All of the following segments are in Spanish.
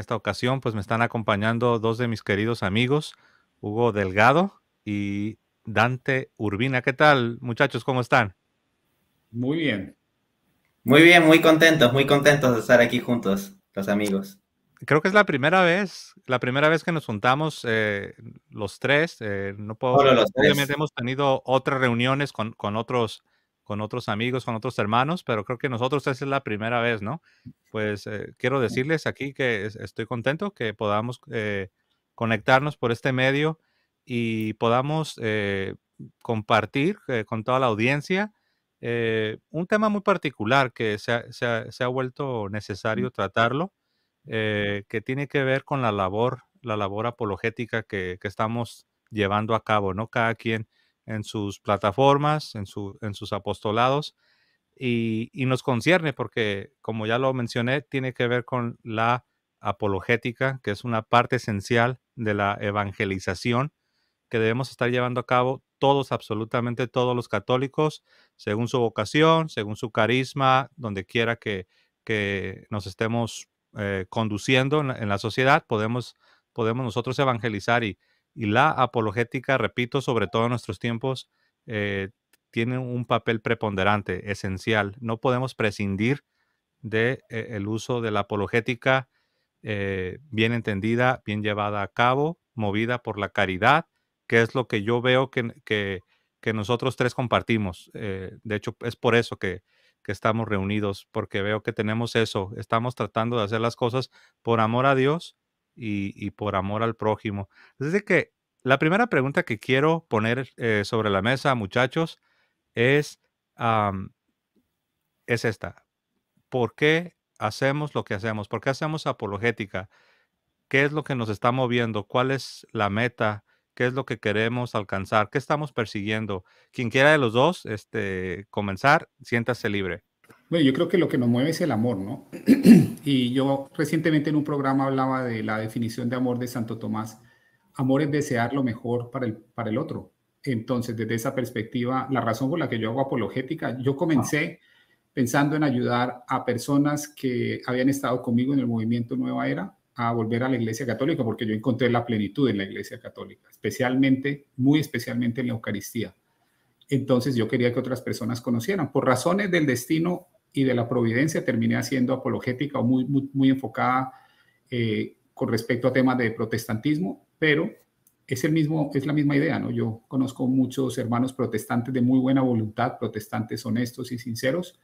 esta ocasión pues me están acompañando dos de mis queridos amigos, Hugo Delgado y Dante Urbina. ¿Qué tal muchachos? ¿Cómo están? Muy bien. Muy bien, muy contentos, muy contentos de estar aquí juntos, los amigos. Creo que es la primera vez, la primera vez que nos juntamos eh, los tres. Eh, no puedo. Obviamente hemos tenido otras reuniones con, con otros con otros amigos, con otros hermanos, pero creo que nosotros esa es la primera vez, ¿no? Pues eh, quiero decirles aquí que estoy contento que podamos eh, conectarnos por este medio y podamos eh, compartir con toda la audiencia un tema muy particular que se ha, vuelto necesario tratarlo, que tiene que ver con la labor, la labor apologética que, que estamos llevando a cabo, ¿no? Cada quien en sus plataformas, en, su, en sus apostolados. Y, nos concierne porque, como ya lo mencioné, tiene que ver con la apologética, que es una parte esencial de la evangelización que debemos estar llevando a cabo todos, absolutamente todos los católicos, según su vocación, según su carisma, donde quiera que, nos estemos eh, conduciendo en la, sociedad, podemos, podemos nosotros evangelizar y, y la apologética, repito, sobre todo en nuestros tiempos, eh, tiene un papel preponderante, esencial. No podemos prescindir del de, eh, uso de la apologética eh, bien entendida, bien llevada a cabo, movida por la caridad, que es lo que yo veo que, que, nosotros tres compartimos. de hecho, es por eso que, que estamos reunidos, porque veo que tenemos eso. Estamos tratando de hacer las cosas por amor a Dios y, por amor al prójimo. Así que la primera pregunta que quiero poner eh, sobre la mesa, muchachos, es, es esta. ¿Por qué hacemos lo que hacemos? ¿Por qué hacemos apologética? ¿Qué es lo que nos está moviendo? ¿Cuál es la meta? ¿Qué es lo que queremos alcanzar? ¿Qué estamos persiguiendo? Quien quiera de los dos este, comenzar, siéntase libre. Bueno, yo creo que lo que nos mueve es el amor, ¿no? y yo recientemente en un programa hablaba de la definición de amor de Santo Tomás. Amor es desear lo mejor para el, para el otro. Entonces, desde esa perspectiva, la razón por la que yo hago apologética, yo comencé pensando en ayudar a personas que habían estado conmigo en el movimiento Nueva Era a volver a la Iglesia Católica, porque yo encontré la plenitud en la Iglesia Católica, especialmente, muy especialmente en la Eucaristía. Entonces yo quería que otras personas conocieran. Por razones del destino, y de la providencia terminé haciendo apologética o muy, muy, enfocada eh, con respecto a temas de protestantismo, pero es, el mismo, es la misma idea, ¿no? Yo conozco muchos hermanos protestantes de muy buena voluntad, protestantes honestos y sinceros,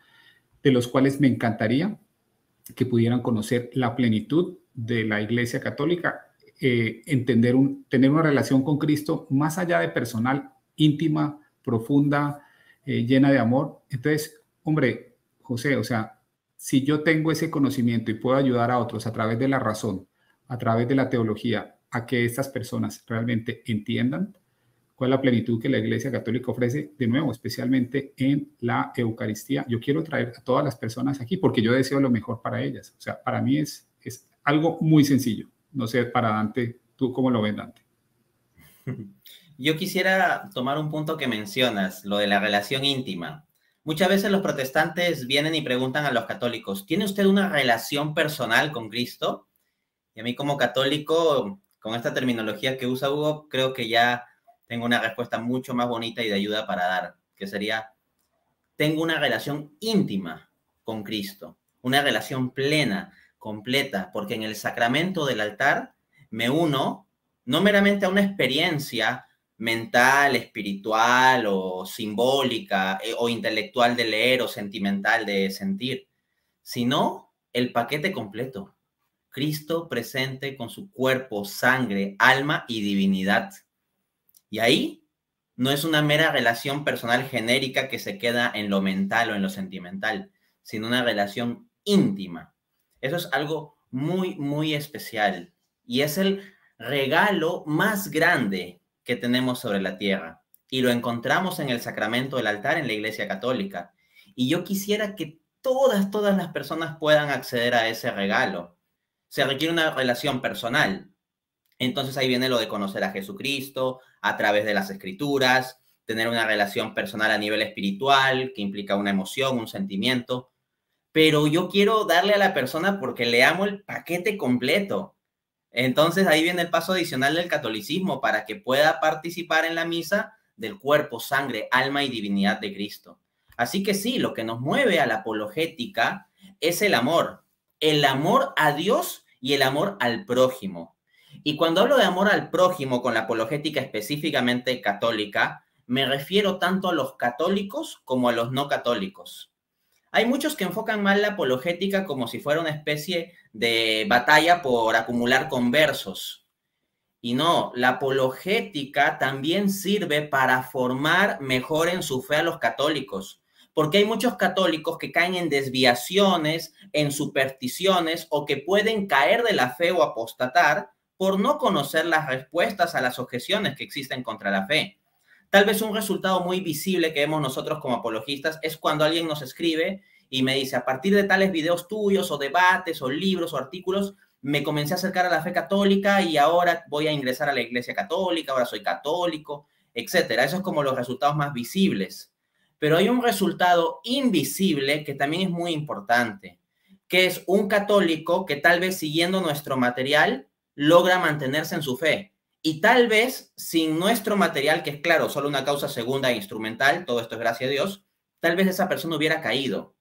de los cuales me encantaría que pudieran conocer la plenitud de la Iglesia Católica, eh, entender un, tener una relación con Cristo más allá de personal, íntima, profunda, eh, llena de amor. Entonces, hombre, José, o sea, si yo tengo ese conocimiento y puedo ayudar a otros a través de la razón, a través de la teología, a que estas personas realmente entiendan cuál es la plenitud que la Iglesia Católica ofrece, de nuevo, especialmente en la Eucaristía. Yo quiero traer a todas las personas aquí porque yo deseo lo mejor para ellas. O sea, para mí es, es algo muy sencillo. No sé, para Dante, ¿tú cómo lo ves, Dante? Yo quisiera tomar un punto que mencionas, lo de la relación íntima. Muchas veces los protestantes vienen y preguntan a los católicos, ¿tiene usted una relación personal con Cristo? Y a mí como católico, con esta terminología que usa Hugo, creo que ya tengo una respuesta mucho más bonita y de ayuda para dar, que sería, tengo una relación íntima con Cristo, una relación plena, completa, porque en el sacramento del altar me uno no meramente a una experiencia mental, espiritual o simbólica eh, o intelectual de leer o sentimental de sentir, sino el paquete completo. Cristo presente con su cuerpo, sangre, alma y divinidad. Y ahí no es una mera relación personal genérica que se queda en lo mental o en lo sentimental, sino una relación íntima. Eso es algo muy, muy especial y es el regalo más grande que tenemos sobre la tierra y lo encontramos en el sacramento del altar en la Iglesia Católica. Y yo quisiera que todas, todas las personas puedan acceder a ese regalo. Se requiere una relación personal. Entonces ahí viene lo de conocer a Jesucristo a través de las escrituras, tener una relación personal a nivel espiritual, que implica una emoción, un sentimiento. Pero yo quiero darle a la persona porque le amo el paquete completo. Entonces ahí viene el paso adicional del catolicismo para que pueda participar en la misa del cuerpo, sangre, alma y divinidad de Cristo. Así que sí, lo que nos mueve a la apologética es el amor, el amor a Dios y el amor al prójimo. Y cuando hablo de amor al prójimo con la apologética específicamente católica, me refiero tanto a los católicos como a los no católicos. Hay muchos que enfocan mal la apologética como si fuera una especie de batalla por acumular conversos. Y no, la apologética también sirve para formar mejor en su fe a los católicos porque hay muchos católicos que caen en desviaciones, en supersticiones o que pueden caer de la fe o apostatar por no conocer las respuestas a las objeciones que existen contra la fe. Tal vez un resultado muy visible que vemos nosotros como apologistas es cuando alguien nos escribe y me dice, a partir de tales videos tuyos o debates o libros o artículos, me comencé a acercar a la fe católica y ahora voy a ingresar a la iglesia católica, ahora soy católico, etc. esos es como los resultados más visibles. Pero hay un resultado invisible que también es muy importante, que es un católico que tal vez siguiendo nuestro material logra mantenerse en su fe y tal vez sin nuestro material, que es claro, solo una causa segunda e instrumental, todo esto es gracias a Dios, tal vez esa persona hubiera caído.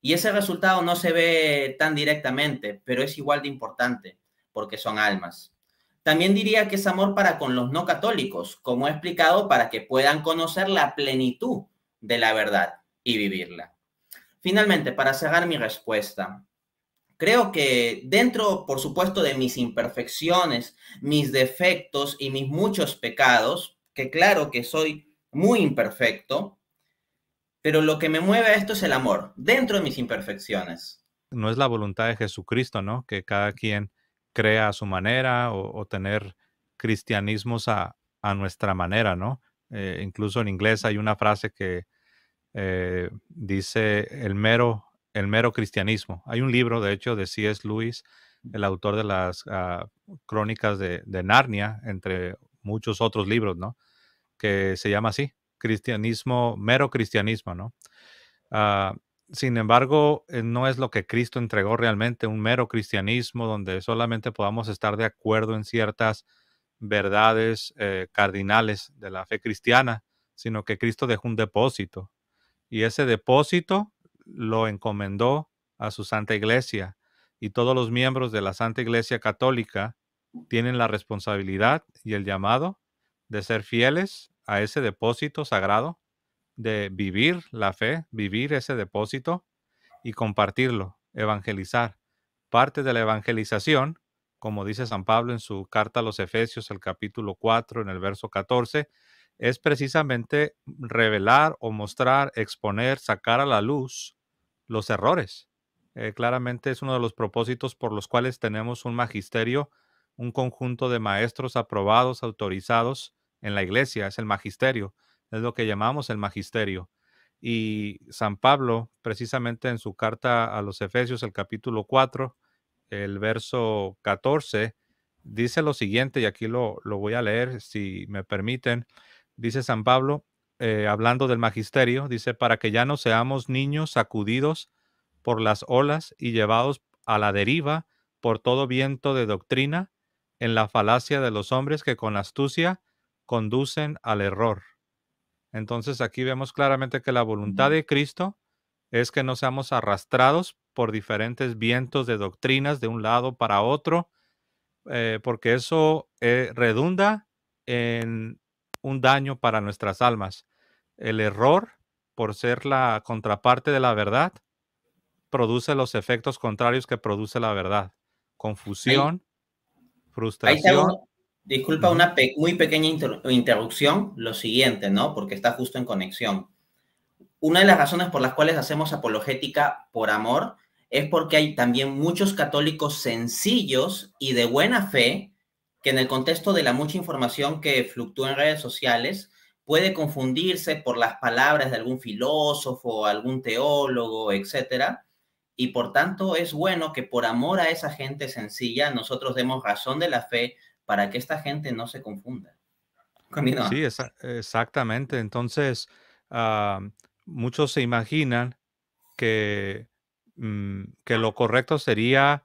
Y ese resultado no se ve tan directamente, pero es igual de importante, porque son almas. También diría que es amor para con los no católicos, como he explicado, para que puedan conocer la plenitud de la verdad y vivirla. Finalmente, para cerrar mi respuesta, Creo que dentro, por supuesto, de mis imperfecciones, mis defectos y mis muchos pecados, que claro que soy muy imperfecto, pero lo que me mueve a esto es el amor, dentro de mis imperfecciones. No es la voluntad de Jesucristo, ¿no? Que cada quien crea a su manera o, tener cristianismos a, nuestra manera, ¿no? Eh, incluso en inglés hay una frase que eh, dice el mero el mero cristianismo. Hay un libro, de hecho, de C.S. Lewis, mm. el autor de las ah, crónicas de, Narnia, entre muchos otros libros, ¿no? Que se llama así, cristianismo, mero cristianismo, ¿no? Ah, sin embargo, eh, no es lo que Cristo entregó realmente, un mero cristianismo donde solamente podamos estar de acuerdo en ciertas verdades eh, cardinales de la fe cristiana, sino que Cristo dejó un depósito. Y ese depósito lo encomendó a su Santa Iglesia y todos los miembros de la Santa Iglesia Católica tienen la responsabilidad y el llamado de ser fieles a ese depósito sagrado, de vivir la fe, vivir ese depósito y compartirlo, evangelizar. Parte de la evangelización, como dice San Pablo en su carta a los Efesios, el capítulo 4, en el verso 14, es precisamente revelar o mostrar, exponer, sacar a la luz los errores. Eh, claramente es uno de los propósitos por los cuales tenemos un magisterio, un conjunto de maestros aprobados, autorizados en la iglesia, es el magisterio, es lo que llamamos el magisterio. Y San Pablo, precisamente en su carta a los Efesios, el capítulo 4, el verso 14, dice lo siguiente, y aquí lo, lo voy a leer si me permiten. Dice San Pablo, eh, hablando del magisterio, dice, para que ya no seamos niños sacudidos por las olas y llevados a la deriva por todo viento de doctrina en la falacia de los hombres que con astucia conducen al error. Entonces aquí vemos claramente que la voluntad de Cristo es que no seamos arrastrados por diferentes vientos de doctrinas de un lado para otro, eh, porque eso eh, redunda en un daño para nuestras almas el error, por ser la contraparte de la verdad, produce los efectos contrarios que produce la verdad. Confusión, frustración. disculpa una muy pequeña interrupción, lo siguiente, ¿no? Porque está justo en conexión. Una de las razones por las cuales hacemos apologética por amor es porque hay también muchos católicos sencillos y de buena fe que en el contexto de la mucha información que fluctúa en redes sociales, puede confundirse por las palabras de algún filósofo, algún teólogo, etcétera, y por tanto es bueno que por amor a esa gente sencilla nosotros demos razón de la fe para que esta gente no se confunda. Sí, exactamente. Entonces, ah, muchos se imaginan que, mm, que lo correcto sería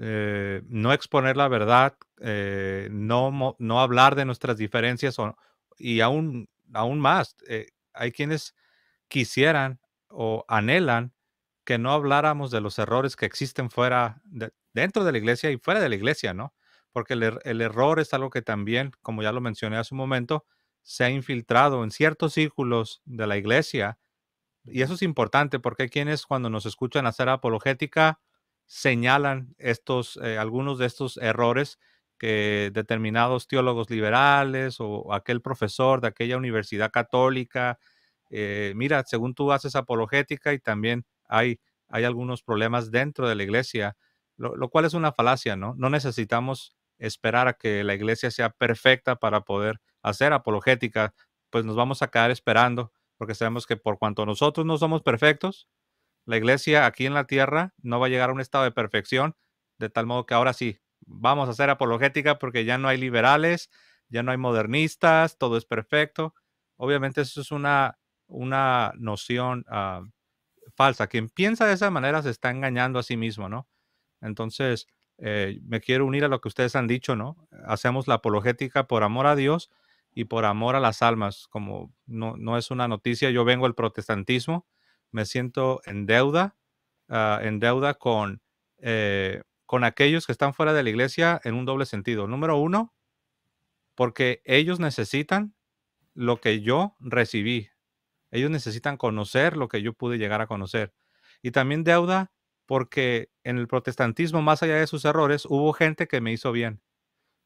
eh, no exponer la verdad, eh, no, no hablar de nuestras diferencias o, y aún aún más, eh, hay quienes quisieran o anhelan que no habláramos de los errores que existen fuera, dentro de la iglesia y fuera de la iglesia, ¿no? Porque er, el, error es algo que también, como ya lo mencioné hace un momento, se ha infiltrado en ciertos círculos de la iglesia. Y eso es importante porque hay quienes cuando nos escuchan hacer apologética señalan estos, eh, algunos de estos errores determinados teólogos liberales o aquel profesor de aquella universidad católica, eh, mira, según tú haces apologética y también hay, hay algunos problemas dentro de la iglesia, lo, lo cual es una falacia, ¿no? No necesitamos esperar a que la iglesia sea perfecta para poder hacer apologética, pues nos vamos a quedar esperando, porque sabemos que por cuanto nosotros no somos perfectos, la iglesia aquí en la tierra no va a llegar a un estado de perfección, de tal modo que ahora sí, vamos a hacer apologética porque ya no hay liberales, ya no hay modernistas, todo es perfecto. Obviamente eso es una, una noción ah, falsa. Quien piensa de esa manera se está engañando a sí mismo, ¿no? Entonces, eh, me quiero unir a lo que ustedes han dicho, ¿no? Hacemos la apologética por amor a Dios y por amor a las almas, como no, es una noticia, yo vengo del protestantismo, me siento en deuda, ah, en deuda con... Eh, con aquellos que están fuera de la iglesia en un doble sentido. Número uno, porque ellos necesitan lo que yo recibí. Ellos necesitan conocer lo que yo pude llegar a conocer. Y también deuda porque en el protestantismo, más allá de sus errores, hubo gente que me hizo bien.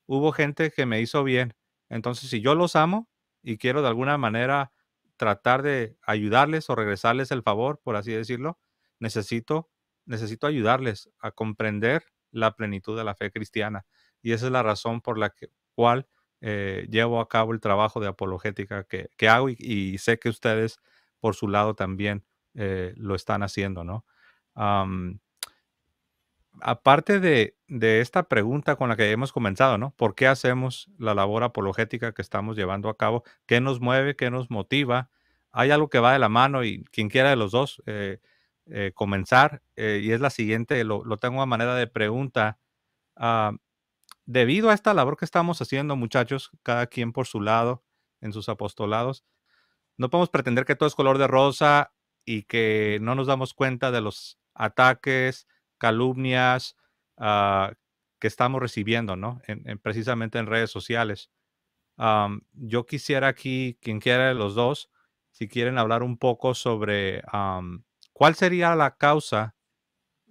Hubo gente que me hizo bien. Entonces, si yo los amo y quiero de alguna manera tratar de ayudarles o regresarles el favor, por así decirlo, necesito, necesito ayudarles a comprender la plenitud de la fe cristiana. Y esa es la razón por la que, cual eh, llevo a cabo el trabajo de apologética que, hago y, sé que ustedes por su lado también eh, lo están haciendo, ¿no? aparte de, esta pregunta con la que hemos comenzado, ¿no? ¿Por qué hacemos la labor apologética que estamos llevando a cabo? ¿Qué nos mueve? ¿Qué nos motiva? Hay algo que va de la mano y quien quiera de los dos. Eh, eh, comenzar eh, y es la siguiente, lo, tengo a manera de pregunta. Ah, debido a esta labor que estamos haciendo, muchachos, cada quien por su lado, en sus apostolados, no podemos pretender que todo es color de rosa y que no nos damos cuenta de los ataques, calumnias ah, que estamos recibiendo, ¿no? precisamente en redes sociales. yo quisiera aquí, quien quiera de los dos, si quieren hablar un poco sobre ¿Cuál sería la causa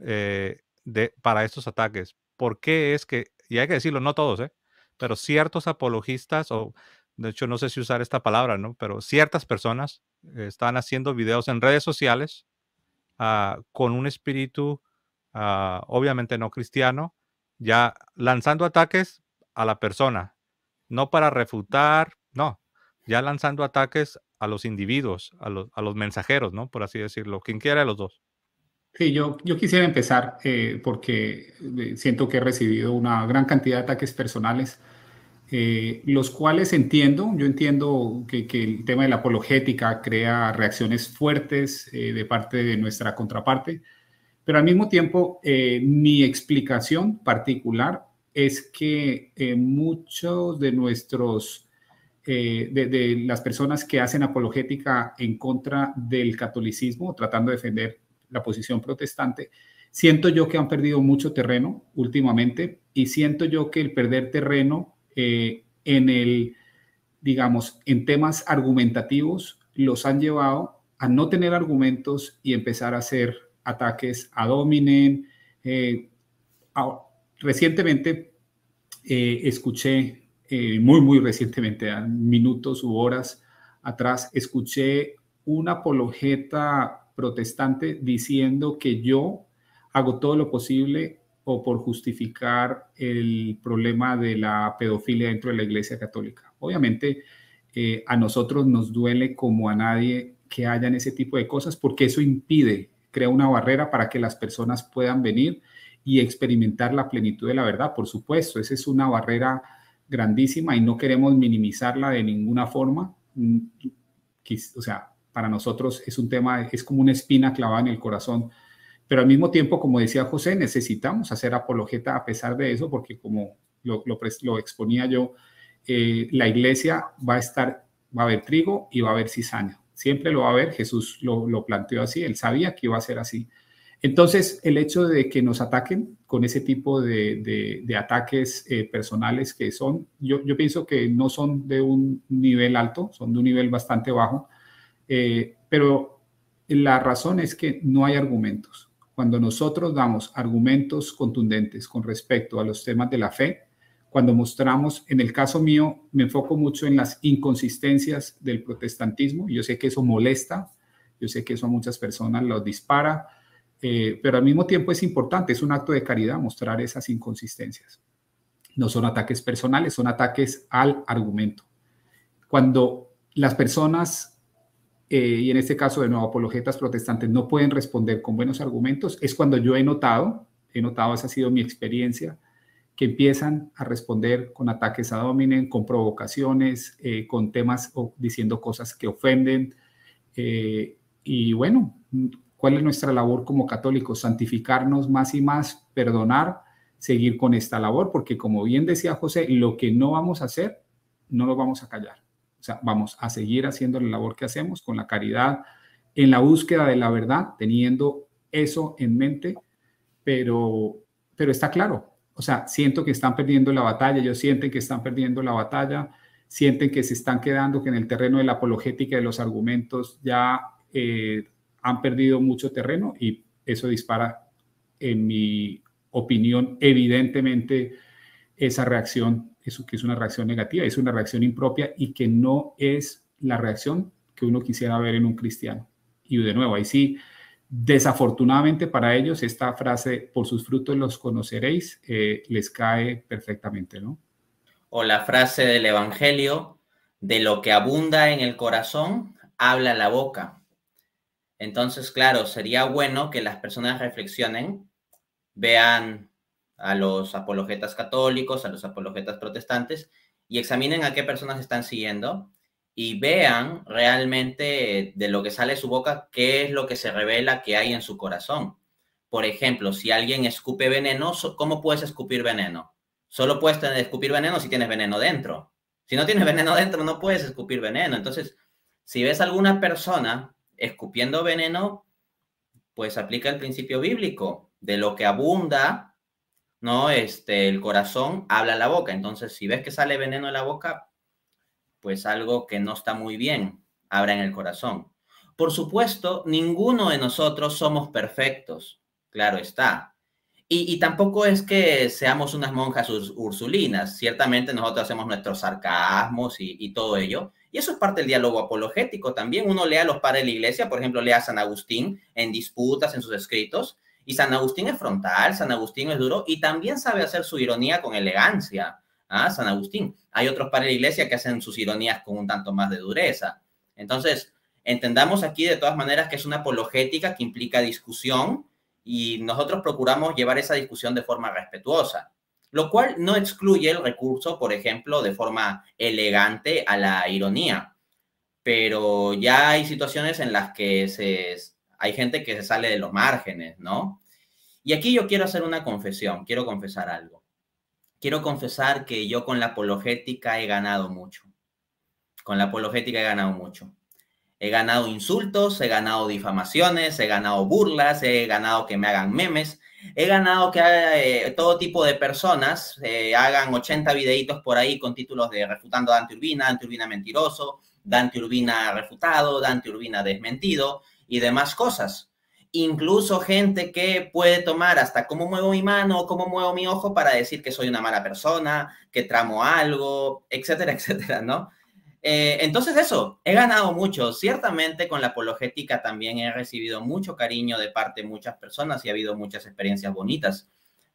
eh, de, para estos ataques? ¿Por qué es que, y hay que decirlo, no todos, ¿eh? pero ciertos apologistas, o de hecho no sé si usar esta palabra, ¿no? pero ciertas personas eh, están haciendo videos en redes sociales ah, con un espíritu ah, obviamente no cristiano, ya lanzando ataques a la persona, no para refutar, no, ya lanzando ataques a los individuos, a los, a los mensajeros, ¿no? Por así decirlo, quien quiera de los dos. Sí, yo, yo quisiera empezar eh, porque eh, siento que he recibido una gran cantidad de ataques personales, eh, los cuales entiendo, yo entiendo que, que, el tema de la apologética crea reacciones fuertes de parte de nuestra contraparte, pero al mismo tiempo mi explicación particular es que muchos de nuestros eh, de, las personas que hacen apologética en contra del catolicismo, tratando de defender la posición protestante, siento yo que han perdido mucho terreno últimamente y siento yo que el perder terreno eh, en el, digamos, en temas argumentativos los han llevado a no tener argumentos y empezar a hacer ataques eh, a Dominen. recientemente escuché eh, muy, muy recientemente, minutos u horas atrás, escuché una apologeta protestante diciendo que yo hago todo lo posible o por justificar el problema de la pedofilia dentro de la Iglesia Católica. Obviamente, eh, a nosotros nos duele como a nadie que hayan ese tipo de cosas porque eso impide, crea una barrera para que las personas puedan venir y experimentar la plenitud de la verdad. Por supuesto, esa es una barrera grandísima y no queremos minimizarla de ninguna forma. Mm, o sea, para nosotros es un tema, es como una espina clavada en el corazón. Pero al mismo tiempo, como decía José, necesitamos hacer apologeta a pesar de eso, porque como lo, exponía yo, eh, la iglesia va a estar, va a haber trigo y va a haber cizaña. Siempre lo va a haber, Jesús lo, lo planteó así, él sabía que iba a ser así. Entonces, el hecho de que nos ataquen con ese tipo de, ataques eh, personales que son, yo, pienso que no son de un nivel alto, son de un nivel bastante bajo, eh, pero la razón es que no hay argumentos. Cuando nosotros damos argumentos contundentes con respecto a los temas de la fe, cuando mostramos, en el caso mío, me enfoco mucho en las inconsistencias del protestantismo. Yo sé que eso molesta, yo sé que eso a muchas personas los dispara, eh, pero al mismo tiempo es importante, es un acto de caridad mostrar esas inconsistencias. No son ataques personales, son ataques al argumento. Cuando las personas, eh, y en este caso de nuevo apologetas protestantes, no pueden responder con buenos argumentos, es cuando yo he notado, he notado, esa ha sido mi experiencia, que empiezan a responder con ataques a dominen, con provocaciones, eh, con temas o diciendo cosas que ofenden. y bueno, ¿Cuál es nuestra labor como católicos? Santificarnos más y más, perdonar, seguir con esta labor, porque como bien decía José, lo que no vamos a hacer, no lo vamos a callar. O sea, vamos a seguir haciendo la labor que hacemos con la caridad, en la búsqueda de la verdad, teniendo eso en mente, pero, pero está claro. O sea, siento que están perdiendo la batalla, ellos sienten que están perdiendo la batalla, sienten que se están quedando que en el terreno de la apologética de los argumentos ya eh, han perdido mucho terreno y eso dispara, en mi opinión, evidentemente esa reacción, eso que es una reacción negativa, es una reacción impropia y que no es la reacción que uno quisiera ver en un cristiano. Y de nuevo, ahí sí, desafortunadamente para ellos esta frase, por sus frutos los conoceréis, eh, les cae perfectamente, ¿no? O la frase del Evangelio, de lo que abunda en el corazón, habla la boca. Entonces, claro, sería bueno que las personas reflexionen, vean a los apologetas católicos, a los apologetas protestantes, y examinen a qué personas están siguiendo y vean realmente de lo que sale de su boca qué es lo que se revela que hay en su corazón. Por ejemplo, si alguien escupe veneno, ¿cómo puedes escupir veneno? Solo puedes escupir veneno si tienes veneno dentro. Si no tienes veneno dentro, no puedes escupir veneno. Entonces, si ves a alguna persona escupiendo veneno, pues aplica el principio bíblico de lo que abunda, ¿no? Este, el corazón habla la boca. Entonces, si ves que sale veneno de la boca, pues algo que no está muy bien habrá en el corazón. Por supuesto, ninguno de nosotros somos perfectos, claro está. Y, tampoco es que seamos unas monjas ursulinas, ciertamente nosotros hacemos nuestros sarcasmos y, y todo ello, y eso es parte del diálogo apologético también. Uno lea a los padres de la iglesia, por ejemplo, lea a San Agustín en disputas, en sus escritos, y San Agustín es frontal, San Agustín es duro y también sabe hacer su ironía con elegancia. ¿ah? San Agustín. Hay otros padres de la iglesia que hacen sus ironías con un tanto más de dureza. Entonces, entendamos aquí de todas maneras que es una apologética que implica discusión y nosotros procuramos llevar esa discusión de forma respetuosa lo cual no excluye el recurso, por ejemplo, de forma elegante a la ironía. Pero ya hay situaciones en las que hay gente que se sale de los márgenes, ¿no? Y aquí yo quiero hacer una confesión, quiero confesar algo. Quiero confesar que yo con la apologética he ganado mucho. Con la apologética he ganado mucho. He ganado insultos, he ganado difamaciones, he ganado burlas, he ganado que me hagan memes, he ganado que eh, todo tipo de personas eh, hagan 80 videitos por ahí con títulos de refutando a Dante Urbina, Dante Urbina mentiroso, Dante Urbina refutado, Dante Urbina desmentido y demás cosas. Incluso gente que puede tomar hasta cómo muevo mi mano, cómo muevo mi ojo para decir que soy una mala persona, que tramo algo, etcétera, etcétera, ¿no? Eh, entonces eso, he ganado mucho. Ciertamente con la apologética también he recibido mucho cariño de parte de muchas personas y ha habido muchas experiencias bonitas,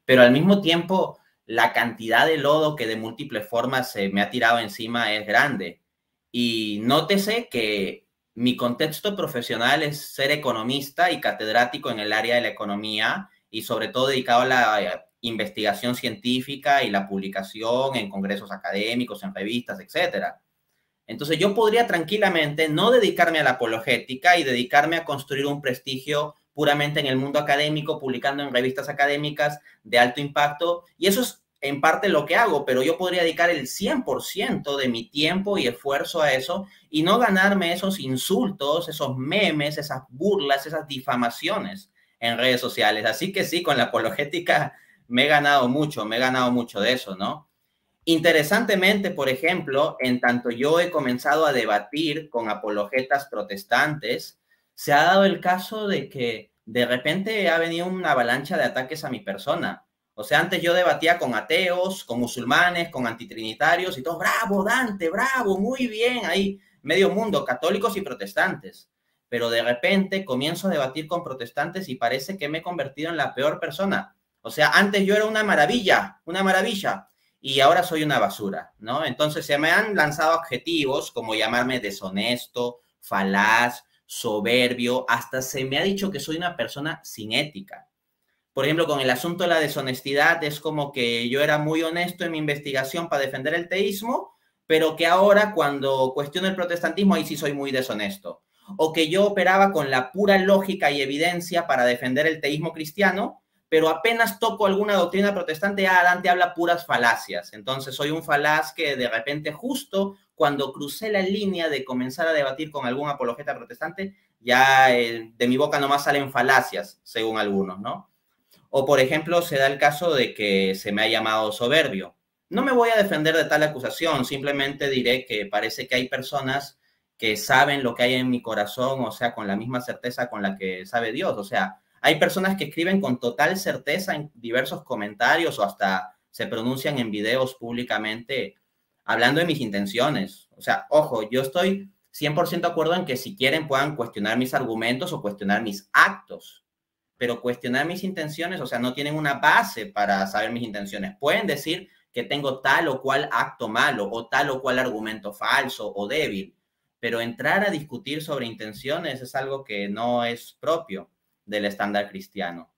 pero al mismo tiempo la cantidad de lodo que de múltiples formas se me ha tirado encima es grande. Y nótese que mi contexto profesional es ser economista y catedrático en el área de la economía y sobre todo dedicado a la investigación científica y la publicación en congresos académicos, en revistas, etcétera entonces yo podría tranquilamente no dedicarme a la apologética y dedicarme a construir un prestigio puramente en el mundo académico, publicando en revistas académicas de alto impacto. Y eso es en parte lo que hago, pero yo podría dedicar el 100% de mi tiempo y esfuerzo a eso y no ganarme esos insultos, esos memes, esas burlas, esas difamaciones en redes sociales. Así que sí, con la apologética me he ganado mucho, me he ganado mucho de eso, ¿no? Interesantemente, por ejemplo, en tanto yo he comenzado a debatir con apologetas protestantes, se ha dado el caso de que de repente ha venido una avalancha de ataques a mi persona. O sea, antes yo debatía con ateos, con musulmanes, con antitrinitarios y todo, bravo Dante, bravo, muy bien, ahí medio mundo, católicos y protestantes. Pero de repente comienzo a debatir con protestantes y parece que me he convertido en la peor persona. O sea, antes yo era una maravilla, una maravilla, y ahora soy una basura, ¿no? Entonces se me han lanzado adjetivos como llamarme deshonesto, falaz, soberbio, hasta se me ha dicho que soy una persona sin ética. Por ejemplo, con el asunto de la deshonestidad es como que yo era muy honesto en mi investigación para defender el teísmo, pero que ahora cuando cuestiono el protestantismo ahí sí soy muy deshonesto. O que yo operaba con la pura lógica y evidencia para defender el teísmo cristiano, pero apenas toco alguna doctrina protestante, ya Dante habla puras falacias. Entonces soy un falaz que de repente justo cuando crucé la línea de comenzar a debatir con algún apologeta protestante, ya eh, de mi boca nomás salen falacias, según algunos, ¿no? O por ejemplo, se da el caso de que se me ha llamado soberbio. No me voy a defender de tal acusación, simplemente diré que parece que hay personas que saben lo que hay en mi corazón, o sea, con la misma certeza con la que sabe Dios, o sea, hay personas que escriben con total certeza en diversos comentarios o hasta se pronuncian en videos públicamente hablando de mis intenciones. O sea, ojo, yo estoy 100% de acuerdo en que si quieren puedan cuestionar mis argumentos o cuestionar mis actos, pero cuestionar mis intenciones, o sea, no tienen una base para saber mis intenciones. Pueden decir que tengo tal o cual acto malo o tal o cual argumento falso o débil, pero entrar a discutir sobre intenciones es algo que no es propio del estándar cristiano.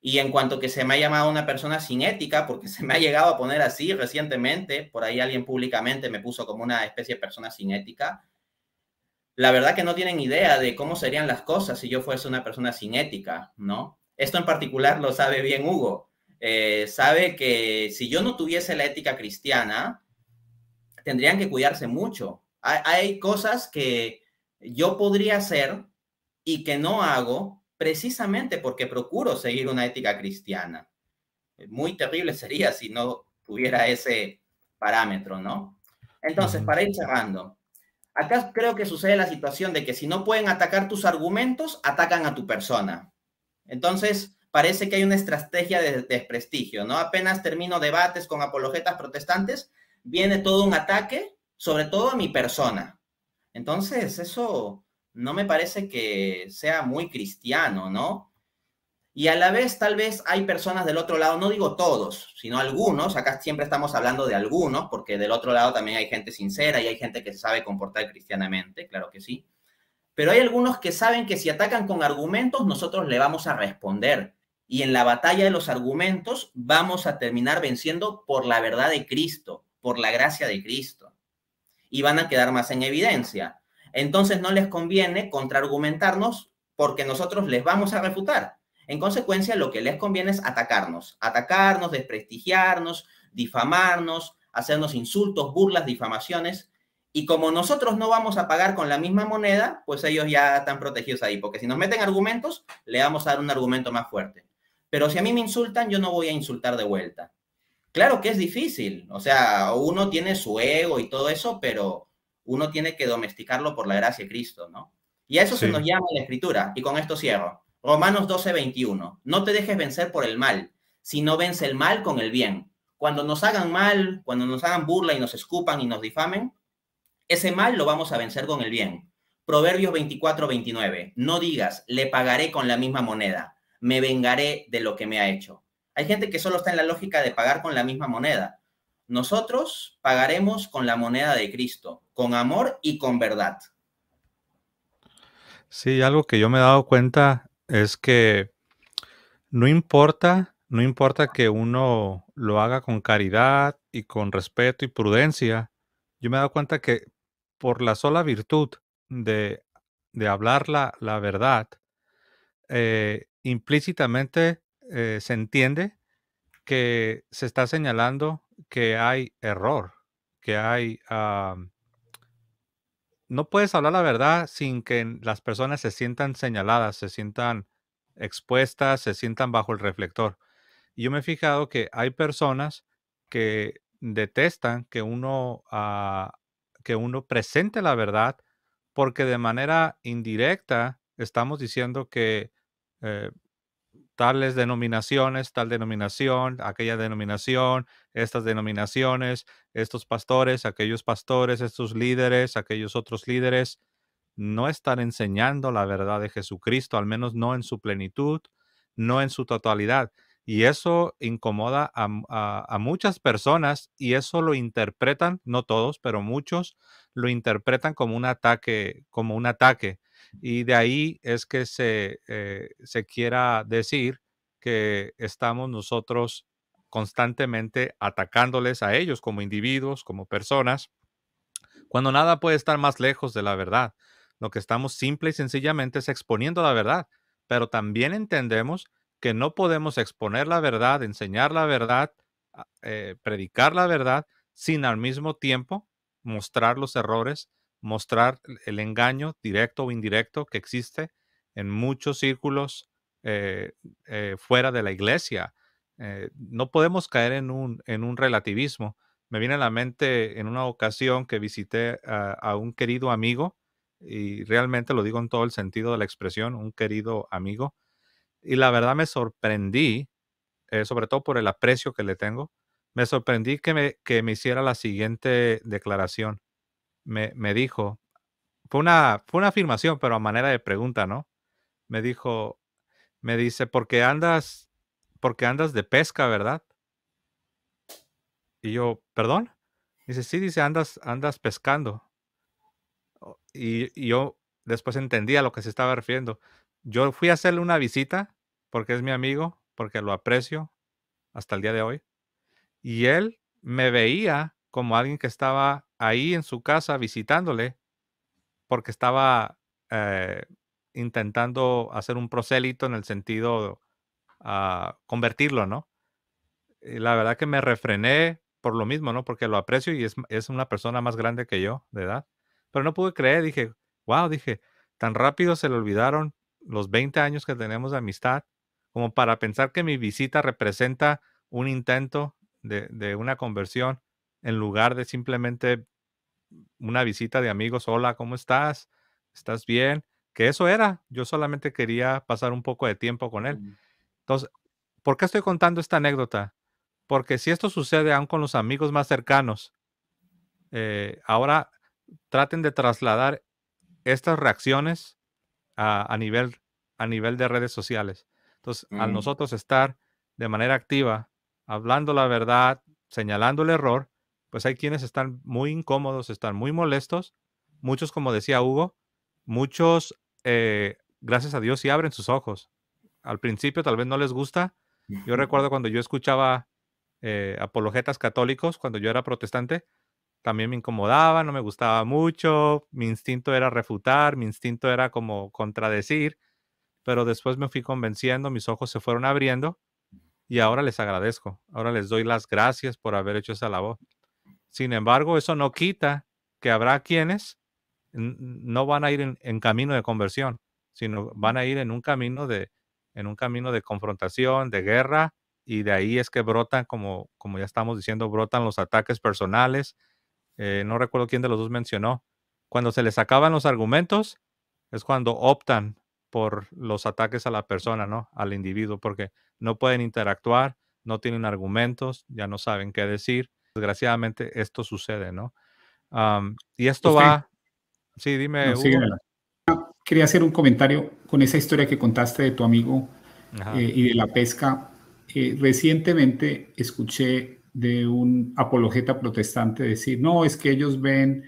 Y en cuanto que se me ha llamado una persona sin ética, porque se me ha llegado a poner así recientemente, por ahí alguien públicamente me puso como una especie de persona sin ética, la verdad que no tienen idea de cómo serían las cosas si yo fuese una persona sin ética, ¿no? Esto en particular lo sabe bien Hugo. Eh, sabe que si yo no tuviese la ética cristiana, tendrían que cuidarse mucho. hay cosas que yo podría hacer y que no hago precisamente porque procuro seguir una ética cristiana. Muy terrible sería si no tuviera ese parámetro, ¿no? Entonces, para ir cerrando, acá creo que sucede la situación de que si no pueden atacar tus argumentos, atacan a tu persona. Entonces, parece que hay una estrategia de desprestigio, ¿no? Apenas termino debates con apologetas protestantes, viene todo un ataque, sobre todo a mi persona. Entonces, eso no me parece que sea muy cristiano, ¿no? Y a la vez, tal vez hay personas del otro lado, no digo todos, sino algunos, acá siempre estamos hablando de algunos, porque del otro lado también hay gente sincera y hay gente que se sabe comportar cristianamente, claro que sí. Pero hay algunos que saben que si atacan con argumentos, nosotros le vamos a responder. Y en la batalla de los argumentos vamos a terminar venciendo por la verdad de Cristo, por la gracia de Cristo. Y van a quedar más en evidencia entonces no les conviene contraargumentarnos porque nosotros les vamos a refutar. En consecuencia, lo que les conviene es atacarnos, atacarnos, desprestigiarnos, difamarnos, hacernos insultos, burlas, difamaciones. Y como nosotros no vamos a pagar con la misma moneda, pues ellos ya están protegidos ahí, porque si nos meten argumentos, le vamos a dar un argumento más fuerte. Pero si a mí me insultan, yo no voy a insultar de vuelta. Claro que es difícil, o sea, uno tiene su ego y todo eso, pero uno tiene que domesticarlo por la gracia de Cristo, ¿no? Y a eso se nos llama la escritura, y con esto cierro. Romanos 12, 21. No te dejes vencer por el mal, sino vence el mal con el bien. Cuando nos hagan mal, cuando nos hagan burla y nos escupan y nos difamen, ese mal lo vamos a vencer con el bien. Proverbios 24, 29. No digas, le pagaré con la misma moneda, me vengaré de lo que me ha hecho. Hay gente que solo está en la lógica de pagar con la misma moneda. Nosotros pagaremos con la moneda de Cristo, con amor y con verdad. Sí, algo que yo me he dado cuenta es que no importa, no importa que uno lo haga con caridad y con respeto y prudencia, yo me he dado cuenta que por la sola virtud de, hablar la, verdad, eh, implícitamente eh, se entiende que se está señalando que hay error, que hay no puedes hablar la verdad sin que las personas se sientan señaladas, se sientan expuestas, se sientan bajo el reflector. Y yo me he fijado que hay personas que detestan que uno, ah, que uno presente la verdad porque de manera indirecta estamos diciendo que eh, tales denominaciones, tal denominación, aquella denominación, estas denominaciones, estos pastores, aquellos pastores, estos líderes, aquellos otros líderes, no están enseñando la verdad de Jesucristo, al menos no en su plenitud, no en su totalidad. Y eso incomoda a, a muchas personas y eso lo interpretan, no todos, pero muchos lo interpretan como un ataque, como un ataque y de ahí es que eh, se, quiera decir que estamos nosotros constantemente atacándoles a ellos como individuos, como personas, cuando nada puede estar más lejos de la verdad. Lo que estamos simple y sencillamente es exponiendo la verdad, pero también entendemos que no podemos exponer la verdad, enseñar la verdad, ah, eh, predicar la verdad, sin al mismo tiempo mostrar los errores mostrar el engaño directo o indirecto que existe en muchos círculos eh, eh, fuera de la iglesia. Eh, no podemos caer en un, en un relativismo. Me viene a la mente en una ocasión que visité a, un querido amigo, y realmente lo digo en todo el sentido de la expresión, un querido amigo, y la verdad me sorprendí, sobre todo por el aprecio que le tengo, me sorprendí que que me hiciera la siguiente declaración me, dijo, fue una, fue una afirmación, pero a manera de pregunta, ¿no? Me dijo, me dice, porque andas, porque andas de pesca, ¿verdad? Y yo, ¿perdón? Dice, sí, dice, andas, andas pescando. Y, y, yo después entendí a lo que se estaba refiriendo. Yo fui a hacerle una visita porque es mi amigo, porque lo aprecio hasta el día de hoy. Y él me veía como alguien que estaba ahí en su casa visitándole porque estaba eh, intentando hacer un prosélito en el sentido a ah, convertirlo, ¿no? la verdad que me refrené por lo mismo, ¿no? Porque lo aprecio y es, una persona más grande que yo de edad. Pero no pude creer, dije, wow, dije, tan rápido se le olvidaron los 20 años que tenemos de amistad, como para pensar que mi visita representa un intento de, de una conversión en lugar de simplemente una visita de amigos, hola, ¿cómo estás? ¿Estás bien? Que eso era, yo solamente quería pasar un poco de tiempo con él. Entonces, ¿por qué estoy contando esta anécdota? Porque si esto sucede aún con los amigos más cercanos, eh, ahora traten de trasladar estas reacciones a, nivel, a nivel de redes sociales. Entonces, a al mm. nosotros estar de manera activa, hablando la verdad, señalando el error, pues hay quienes están muy incómodos, están muy molestos, muchos, como decía Hugo, muchos, eh, gracias a Dios, sí abren sus ojos. Al principio tal vez no les gusta. Yo recuerdo cuando yo escuchaba eh, apologetas católicos, cuando yo era protestante, también me incomodaba, no me gustaba mucho, mi instinto era refutar, mi instinto era como contradecir, pero después me fui convenciendo, mis ojos se fueron abriendo y ahora les agradezco, ahora les doy las gracias por haber hecho esa labor, sin embargo, eso no quita que habrá quienes no van a ir en, camino de conversión, sino van a ir en un camino de, en un camino de confrontación, de guerra, y de ahí es que brotan, como, como ya estamos diciendo, brotan los ataques personales. Eh, no recuerdo quién de los dos mencionó. Cuando se les acaban los argumentos, es cuando optan por los ataques a la persona, ¿no? Al individuo, porque no pueden interactuar, no tienen argumentos, ya no saben qué decir desgraciadamente esto sucede, ¿no? y esto va... Sí, dime. Ah, quería hacer un comentario con esa historia que contaste de tu amigo eh, y de la pesca. Eh, recientemente escuché de un apologeta protestante decir, no, es que ellos ven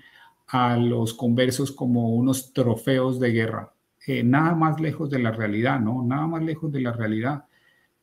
a los conversos como unos trofeos de guerra. Eh, nada más lejos de la realidad, ¿no? Nada más lejos de la realidad.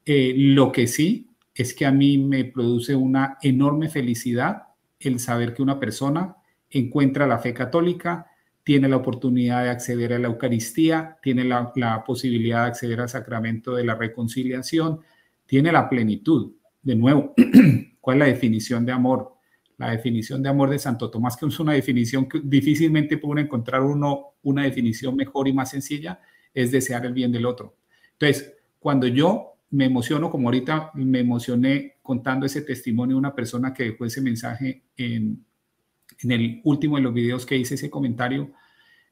lo que sí es que a mí me produce una enorme felicidad el saber que una persona encuentra la fe católica, tiene la oportunidad de acceder a la Eucaristía, tiene la, posibilidad de acceder al sacramento de la reconciliación, tiene la plenitud. De nuevo, ¿cuál es la definición de amor? La definición de amor de Santo Tomás, que es una definición que difícilmente puede encontrar uno una definición mejor y más sencilla, es desear el bien del otro. Entonces, cuando yo me emociono como ahorita me emocioné contando ese testimonio de una persona que dejó ese mensaje en, el último de los videos que hice ese comentario.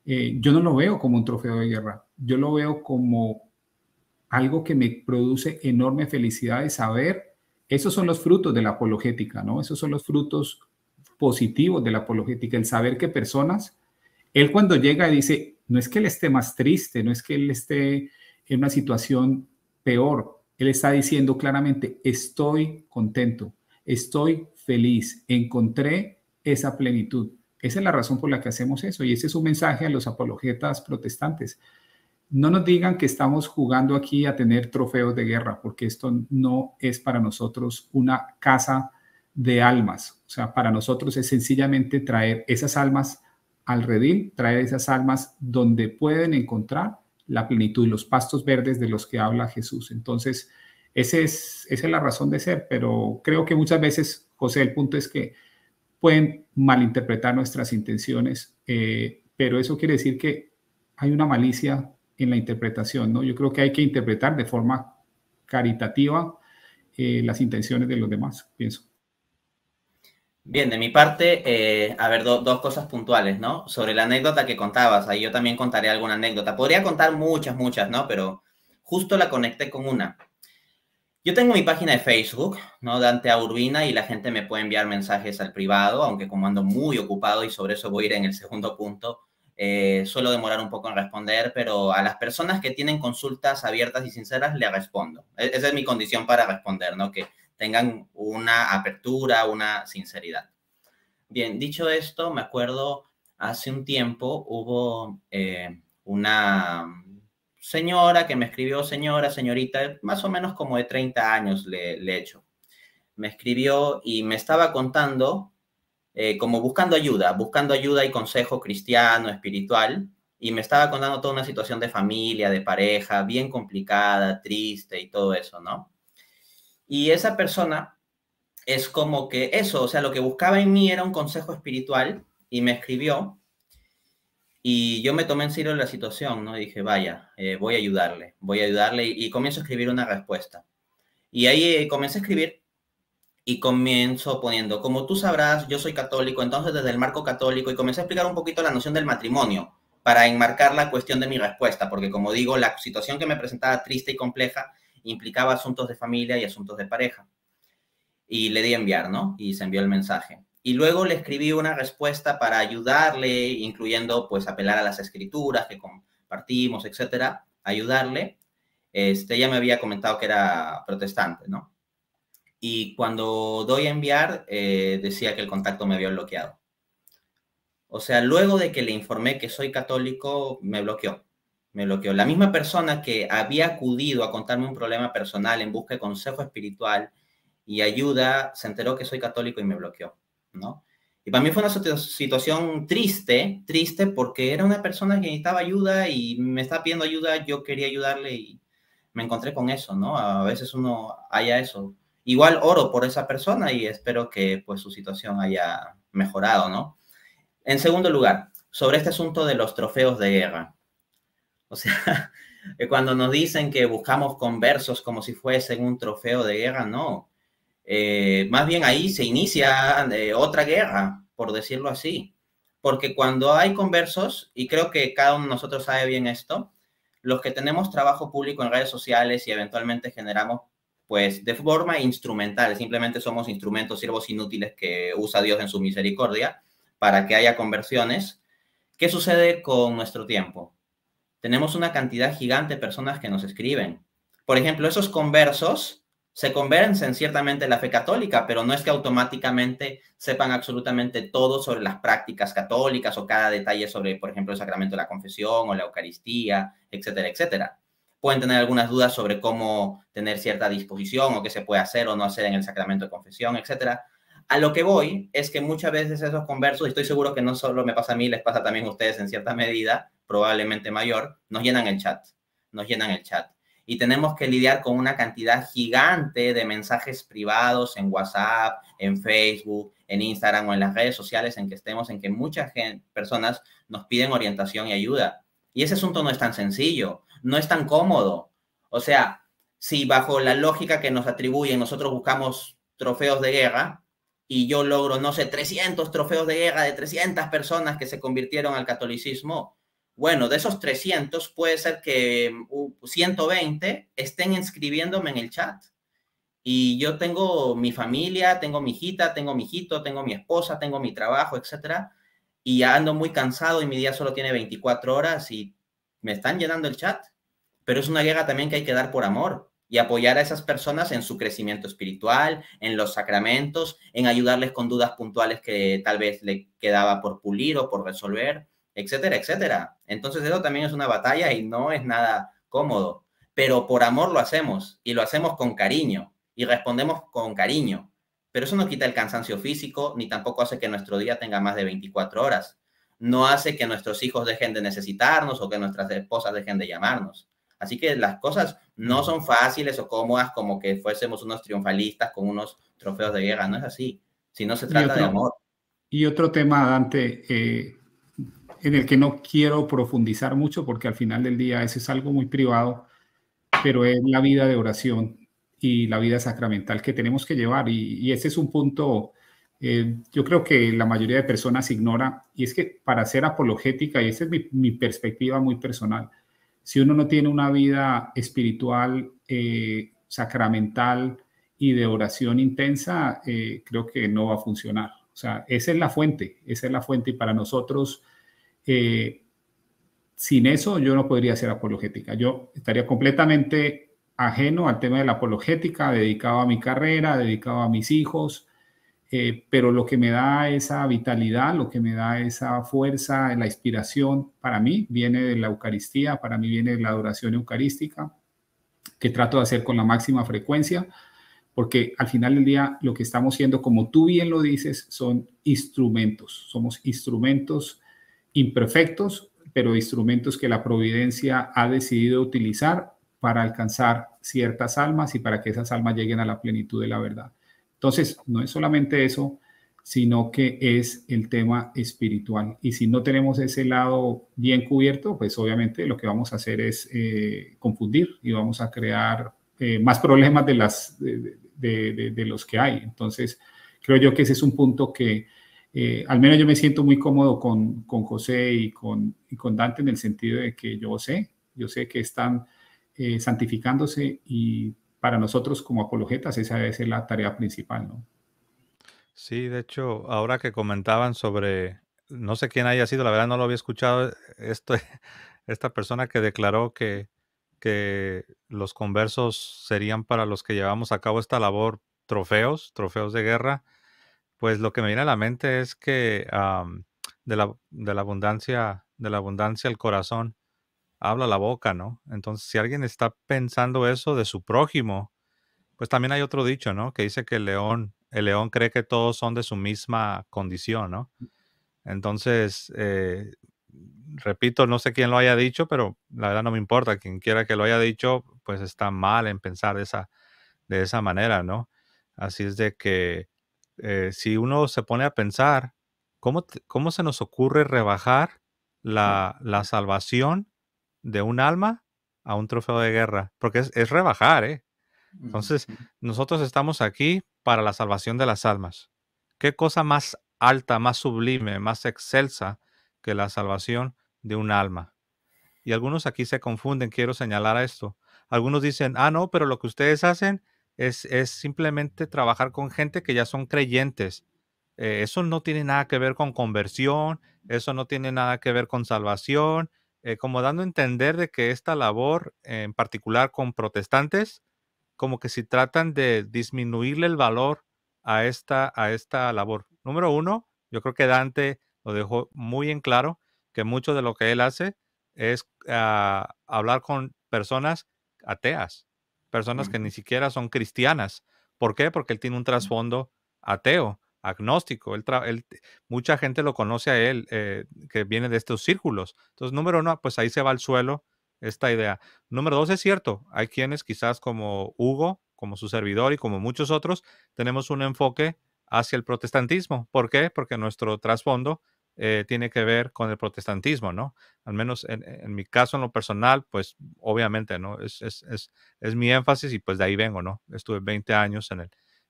Eh, yo no lo veo como un trofeo de guerra, yo lo veo como algo que me produce enorme felicidad de saber, esos son los frutos de la apologética, ¿no? Esos son los frutos positivos de la apologética, el saber que personas, él cuando llega dice, no es que él esté más triste, no es que él esté en una situación peor, él está diciendo claramente, estoy contento, estoy feliz, encontré esa plenitud. Esa es la razón por la que hacemos eso y ese es un mensaje a los apologetas protestantes. No nos digan que estamos jugando aquí a tener trofeos de guerra, porque esto no es para nosotros una casa de almas. O sea, para nosotros es sencillamente traer esas almas al redil, traer esas almas donde pueden encontrar la plenitud, y los pastos verdes de los que habla Jesús. Entonces, ese es, esa es la razón de ser, pero creo que muchas veces, José, el punto es que pueden malinterpretar nuestras intenciones, eh, pero eso quiere decir que hay una malicia en la interpretación, ¿no? Yo creo que hay que interpretar de forma caritativa eh, las intenciones de los demás, pienso. Bien, de mi parte, eh, a ver, dos cosas puntuales, ¿no? Sobre la anécdota que contabas, ahí yo también contaré alguna anécdota. Podría contar muchas, muchas, ¿no? Pero justo la conecté con una. Yo tengo mi página de Facebook, ¿no? Dante A. Urbina, y la gente me puede enviar mensajes al privado, aunque como ando muy ocupado y sobre eso voy a ir en el segundo punto, eh, suelo demorar un poco en responder, pero a las personas que tienen consultas abiertas y sinceras le respondo. E, esa es mi condición para responder, ¿no? Que tengan una apertura, una sinceridad. Bien, dicho esto, me acuerdo hace un tiempo hubo eh, una señora que me escribió, señora, señorita, más o menos como de 30 años le, he hecho. Me escribió y me estaba contando, eh, como buscando ayuda, buscando ayuda y consejo cristiano, espiritual, y me estaba contando toda una situación de familia, de pareja, bien complicada, triste y todo eso, ¿no? Y esa persona es como que eso, o sea, lo que buscaba en mí era un consejo espiritual y me escribió y yo me tomé en serio la situación, ¿no? Y dije, vaya, eh, voy a ayudarle, voy a ayudarle y, comienzo a escribir una respuesta. Y ahí eh, comencé a escribir y comienzo poniendo, como tú sabrás, yo soy católico, entonces desde el marco católico y comencé a explicar un poquito la noción del matrimonio para enmarcar la cuestión de mi respuesta, porque como digo, la situación que me presentaba triste y compleja implicaba asuntos de familia y asuntos de pareja. Y le di enviar, ¿no? Y se envió el mensaje. Y luego le escribí una respuesta para ayudarle, incluyendo pues apelar a las escrituras que compartimos, etcétera, ayudarle. Este, ella me había comentado que era protestante, ¿no? Y cuando doy a enviar, eh, decía que el contacto me había bloqueado. O sea, luego de que le informé que soy católico, me bloqueó me bloqueó. La misma persona que había acudido a contarme un problema personal en busca de consejo espiritual y ayuda, se enteró que soy católico y me bloqueó, ¿no? Y para mí fue una situación triste, triste, porque era una persona que necesitaba ayuda y me estaba pidiendo ayuda, yo quería ayudarle y me encontré con eso, ¿no? A veces uno haya eso. Igual oro por esa persona y espero que pues su situación haya mejorado, ¿no? En segundo lugar, sobre este asunto de los trofeos de guerra. O sea, eh, cuando nos dicen que buscamos conversos como si fuesen un trofeo de guerra, no. Eh, más bien ahí se inicia eh, otra guerra, por decirlo así. Porque cuando hay conversos, y creo que cada uno de nosotros sabe bien esto, los que tenemos trabajo público en redes sociales y eventualmente generamos, pues de forma instrumental, simplemente somos instrumentos, siervos inútiles que usa Dios en su misericordia para que haya conversiones. ¿Qué sucede con nuestro tiempo? tenemos una cantidad gigante de personas que nos escriben. Por ejemplo, esos conversos se convencen ciertamente en la fe católica, pero no es que automáticamente sepan absolutamente todo sobre las prácticas católicas o cada detalle sobre, por ejemplo, el sacramento de la confesión o la Eucaristía, etcétera, etcétera. Pueden tener algunas dudas sobre cómo tener cierta disposición o qué se puede hacer o no hacer en el sacramento de confesión, etcétera. A lo que voy es que muchas veces esos conversos, y estoy seguro que no solo me pasa a mí, les pasa también a ustedes en cierta medida, probablemente mayor, nos llenan el chat, nos llenan el chat. Y tenemos que lidiar con una cantidad gigante de mensajes privados en WhatsApp, en Facebook, en Instagram o en las redes sociales en que estemos, en que muchas personas nos piden orientación y ayuda. Y ese asunto no es tan sencillo, no es tan cómodo. O sea, si bajo la lógica que nos atribuyen nosotros buscamos trofeos de guerra y yo logro, no sé, 300 trofeos de guerra de 300 personas que se convirtieron al catolicismo, bueno, de esos 300 puede ser que 120 estén inscribiéndome en el chat. Y yo tengo mi familia, tengo mi hijita, tengo mi hijito, tengo mi esposa, tengo mi trabajo, etcétera. Y ya ando muy cansado y mi día solo tiene 24 horas y me están llenando el chat. Pero es una guerra también que hay que dar por amor y apoyar a esas personas en su crecimiento espiritual, en los sacramentos, en ayudarles con dudas puntuales que tal vez le quedaba por pulir o por resolver etcétera, etcétera. Entonces eso también es una batalla y no es nada cómodo, pero por amor lo hacemos y lo hacemos con cariño y respondemos con cariño. Pero eso no quita el cansancio físico ni tampoco hace que nuestro día tenga más de 24 horas. No hace que nuestros hijos dejen de necesitarnos o que nuestras esposas dejen de llamarnos. Así que las cosas no son fáciles o cómodas como que fuésemos unos triunfalistas con unos trofeos de guerra. No es así. Si no se trata de amor. Y otro tema, Dante, eh, en el que no quiero profundizar mucho porque al final del día eso es algo muy privado, pero es la vida de oración y la vida sacramental que tenemos que llevar. Y, ese es un punto, eh, yo creo que la mayoría de personas ignora, y es que para ser apologética, y esa es mi, perspectiva muy personal, si uno no tiene una vida espiritual, eh, sacramental y de oración intensa, eh, creo que no va a funcionar. O sea, esa es la fuente, esa es la fuente y para nosotros eh, sin eso yo no podría ser apologética. Yo estaría completamente ajeno al tema de la apologética, dedicado a mi carrera, dedicado a mis hijos, eh, pero lo que me da esa vitalidad, lo que me da esa fuerza, la inspiración para mí viene de la Eucaristía, para mí viene de la adoración eucarística, que trato de hacer con la máxima frecuencia, porque al final del día lo que estamos siendo, como tú bien lo dices, son instrumentos, somos instrumentos imperfectos, pero instrumentos que la providencia ha decidido utilizar para alcanzar ciertas almas y para que esas almas lleguen a la plenitud de la verdad. Entonces, no es solamente eso, sino que es el tema espiritual. Y si no tenemos ese lado bien cubierto, pues obviamente lo que vamos a hacer es eh, confundir y vamos a crear eh, más problemas de, las, de, los que hay. Entonces, creo yo que ese es un punto que eh, al menos yo me siento muy cómodo con, con José y con, con, Dante en el sentido de que yo sé, yo sé que están eh, santificándose y para nosotros como apologetas esa debe ser la tarea principal, ¿no? Sí, de hecho, ahora que comentaban sobre, no sé quién haya sido, la verdad no lo había escuchado, esta persona que declaró que, que los conversos serían para los que llevamos a cabo esta labor trofeos, trofeos de guerra. Pues lo que me viene a la mente es que de, la, abundancia, de la abundancia el corazón habla la boca, ¿no? Entonces, si alguien está pensando eso de su prójimo, pues también hay otro dicho, ¿no? Que dice que el león, el león cree que todos son de su misma condición, ¿no? Mm. Entonces, eh, repito, no sé quién lo haya dicho, pero la verdad no me importa. Quien quiera que lo haya dicho, pues está mal en pensar esa, de esa manera, ¿no? Así es de que eh, si uno se pone a pensar, ¿cómo, se nos ocurre rebajar la, salvación de un alma a un trofeo de guerra? Porque es, es rebajar, ¿eh? Mm, Entonces, nosotros estamos aquí para la salvación de las almas. ¿Qué cosa más alta, más sublime, más excelsa que la salvación de un alma? Y algunos aquí se confunden, quiero señalar a esto. Algunos dicen, ah, no, pero lo que ustedes hacen es, simplemente trabajar con gente que ya son creyentes. Eh, eso no tiene nada que ver con conversión, eso no tiene nada que ver con salvación, eh, como dando a entender de que esta labor, eh, en particular con protestantes, como que si tratan de disminuirle el valor a esta, a esta labor. Número uno, yo creo que Dante lo dejó muy en claro, que mucho de lo que él hace es ah, hablar con personas ateas, personas que ni siquiera son cristianas. ¿Por qué? Porque él tiene un trasfondo ateo, agnóstico. mucha gente lo conoce a él, eh, que viene de estos círculos. Entonces, número uno, pues ahí se va al suelo esta idea. Número dos, es cierto, hay quienes quizás como Hugo, como su servidor y como muchos otros, tenemos un enfoque hacia el protestantismo. ¿Por qué? Porque nuestro trasfondo eh, tiene que ver con el protestantismo, ¿no? Al menos en, mi caso, en lo personal, pues obviamente, ¿no? Es, mi énfasis y pues de ahí vengo, ¿no? Estuve 20 años en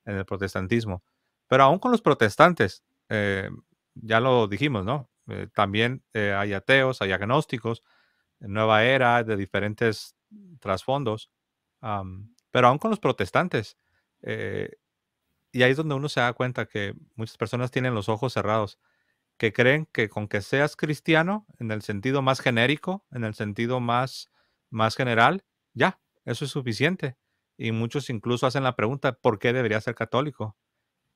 el, protestantismo. Pero aún con los protestantes, eh, ya lo dijimos, ¿no? Eh, también hay ateos, hay agnósticos, nueva era, de diferentes trasfondos. pero aún con los protestantes, y ahí es donde uno se da cuenta que muchas personas tienen los ojos cerrados que creen que con que seas cristiano, en el sentido más genérico, en el sentido más, más general, ya, eso es suficiente. Y muchos incluso hacen la pregunta, ¿por qué debería ser católico?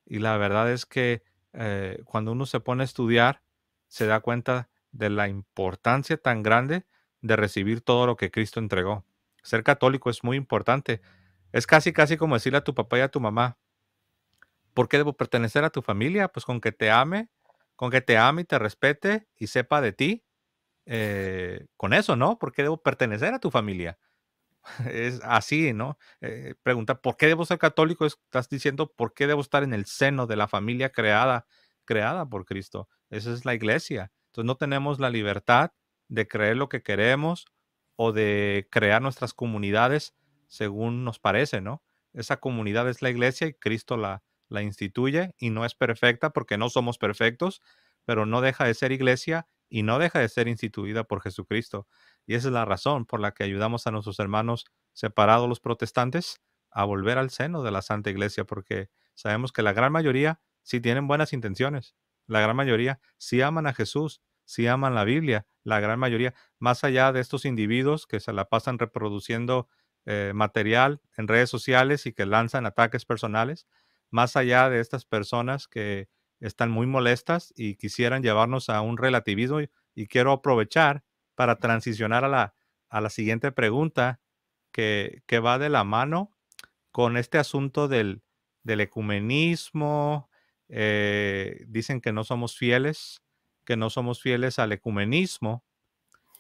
Y la verdad es que eh, cuando uno se pone a estudiar, se da cuenta de la importancia tan grande de recibir todo lo que Cristo entregó. Ser católico es muy importante. Es casi, casi como decirle a tu papá y a tu mamá, ¿por qué debo pertenecer a tu familia? Pues con que te ame con que te ame y te respete y sepa de ti, eh, con eso, ¿no? Porque debo pertenecer a tu familia? Es así, ¿no? Eh, pregunta, ¿por qué debo ser católico? Estás diciendo, ¿por qué debo estar en el seno de la familia creada, creada por Cristo? Esa es la iglesia. Entonces no tenemos la libertad de creer lo que queremos o de crear nuestras comunidades según nos parece, ¿no? Esa comunidad es la iglesia y Cristo la, la instituye y no es perfecta porque no somos perfectos, pero no deja de ser iglesia y no deja de ser instituida por Jesucristo. Y esa es la razón por la que ayudamos a nuestros hermanos separados los protestantes a volver al seno de la Santa Iglesia, porque sabemos que la gran mayoría sí tienen buenas intenciones, la gran mayoría sí aman a Jesús, sí aman la Biblia, la gran mayoría, más allá de estos individuos que se la pasan reproduciendo eh, material en redes sociales y que lanzan ataques personales, más allá de estas personas que están muy molestas y quisieran llevarnos a un relativismo. Y, quiero aprovechar para transicionar a la, a la siguiente pregunta que, va de la mano con este asunto del, ecumenismo. Eh, dicen que no somos fieles, que no somos fieles al ecumenismo,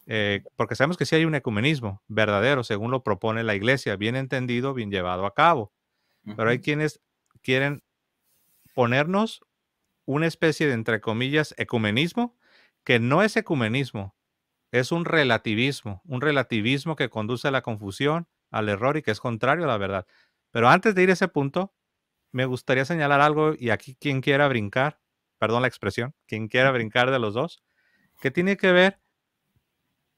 eh, porque sabemos que sí hay un ecumenismo verdadero, según lo propone la iglesia, bien entendido, bien llevado a cabo. Pero hay quienes quieren ponernos una especie de, entre comillas, ecumenismo, que no es ecumenismo, es un relativismo, un relativismo que conduce a la confusión, al error y que es contrario a la verdad. Pero antes de ir a ese punto, me gustaría señalar algo y aquí quien quiera brincar, perdón la expresión, quien quiera brincar de los dos, que tiene que ver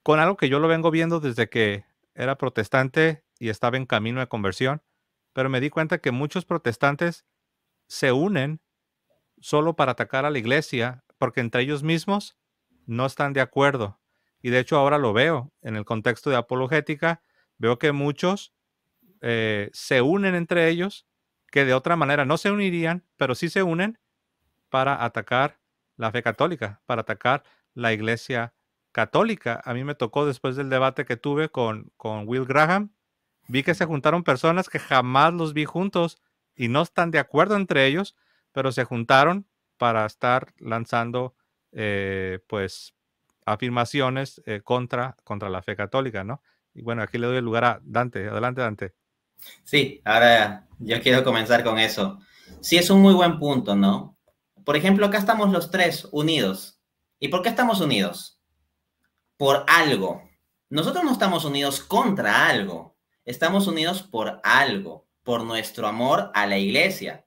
con algo que yo lo vengo viendo desde que era protestante y estaba en camino de conversión, pero me di cuenta que muchos protestantes se unen solo para atacar a la iglesia, porque entre ellos mismos no están de acuerdo. Y de hecho ahora lo veo en el contexto de apologética, veo que muchos eh, se unen entre ellos, que de otra manera no se unirían, pero sí se unen para atacar la fe católica, para atacar la iglesia católica. A mí me tocó después del debate que tuve con, con Will Graham, vi que se juntaron personas que jamás los vi juntos y no están de acuerdo entre ellos, pero se juntaron para estar lanzando eh, pues afirmaciones eh, contra, contra la fe católica, ¿no? Y bueno, aquí le doy el lugar a Dante. Adelante, Dante. Sí, ahora yo quiero comenzar con eso. Sí, es un muy buen punto, ¿no? Por ejemplo, acá estamos los tres unidos. ¿Y por qué estamos unidos? Por algo. Nosotros no estamos unidos contra algo. Estamos unidos por algo, por nuestro amor a la iglesia.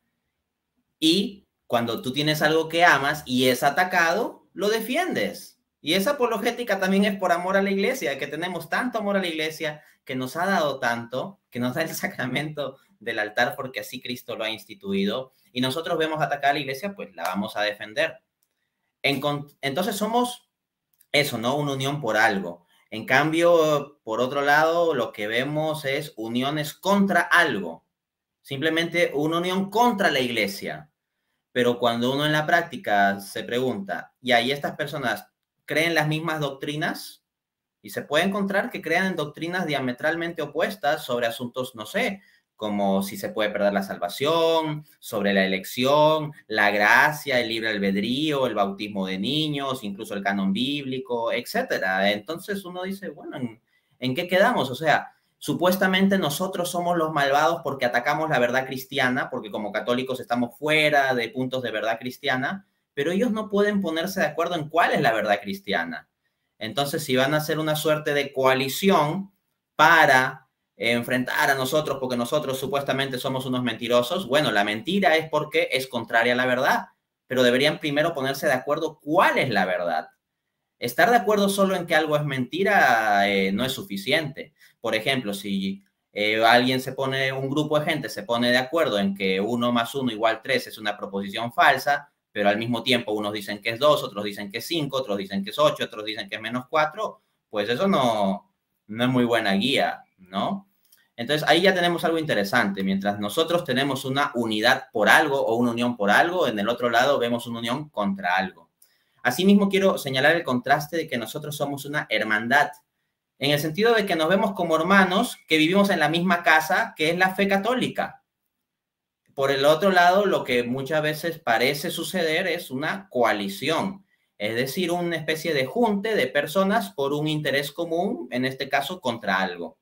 Y cuando tú tienes algo que amas y es atacado, lo defiendes. Y esa apologética también es por amor a la iglesia, que tenemos tanto amor a la iglesia, que nos ha dado tanto, que nos da el sacramento del altar porque así Cristo lo ha instituido. Y nosotros vemos atacar a la iglesia, pues la vamos a defender. entonces somos eso, ¿no? Una unión por algo. En cambio, por otro lado, lo que vemos es uniones contra algo, simplemente una unión contra la iglesia. Pero cuando uno en la práctica se pregunta, ¿y ahí estas personas creen las mismas doctrinas? Y se puede encontrar que crean doctrinas diametralmente opuestas sobre asuntos, no sé, como si se puede perder la salvación, sobre la elección, la gracia, el libre albedrío, el bautismo de niños, incluso el canon bíblico, etc. Entonces uno dice, bueno, ¿en, qué quedamos? O sea, supuestamente nosotros somos los malvados porque atacamos la verdad cristiana, porque como católicos estamos fuera de puntos de verdad cristiana, pero ellos no pueden ponerse de acuerdo en cuál es la verdad cristiana. Entonces, si van a hacer una suerte de coalición para enfrentar a nosotros porque nosotros supuestamente somos unos mentirosos. Bueno, la mentira es porque es contraria a la verdad, pero deberían primero ponerse de acuerdo cuál es la verdad. Estar de acuerdo solo en que algo es mentira eh, no es suficiente. Por ejemplo, si eh, alguien se pone, un grupo de gente se pone de acuerdo en que uno más uno igual tres es una proposición falsa, pero al mismo tiempo unos dicen que es dos, otros dicen que es 5, otros dicen que es ocho, otros dicen que es menos cuatro, pues eso no, no es muy buena guía, ¿no? Entonces ahí ya tenemos algo interesante. Mientras nosotros tenemos una unidad por algo o una unión por algo, en el otro lado vemos una unión contra algo. Asimismo, quiero señalar el contraste de que nosotros somos una hermandad, en el sentido de que nos vemos como hermanos que vivimos en la misma casa, que es la fe católica. Por el otro lado, lo que muchas veces parece suceder es una coalición, es decir, una especie de junte de personas por un interés común, en este caso contra algo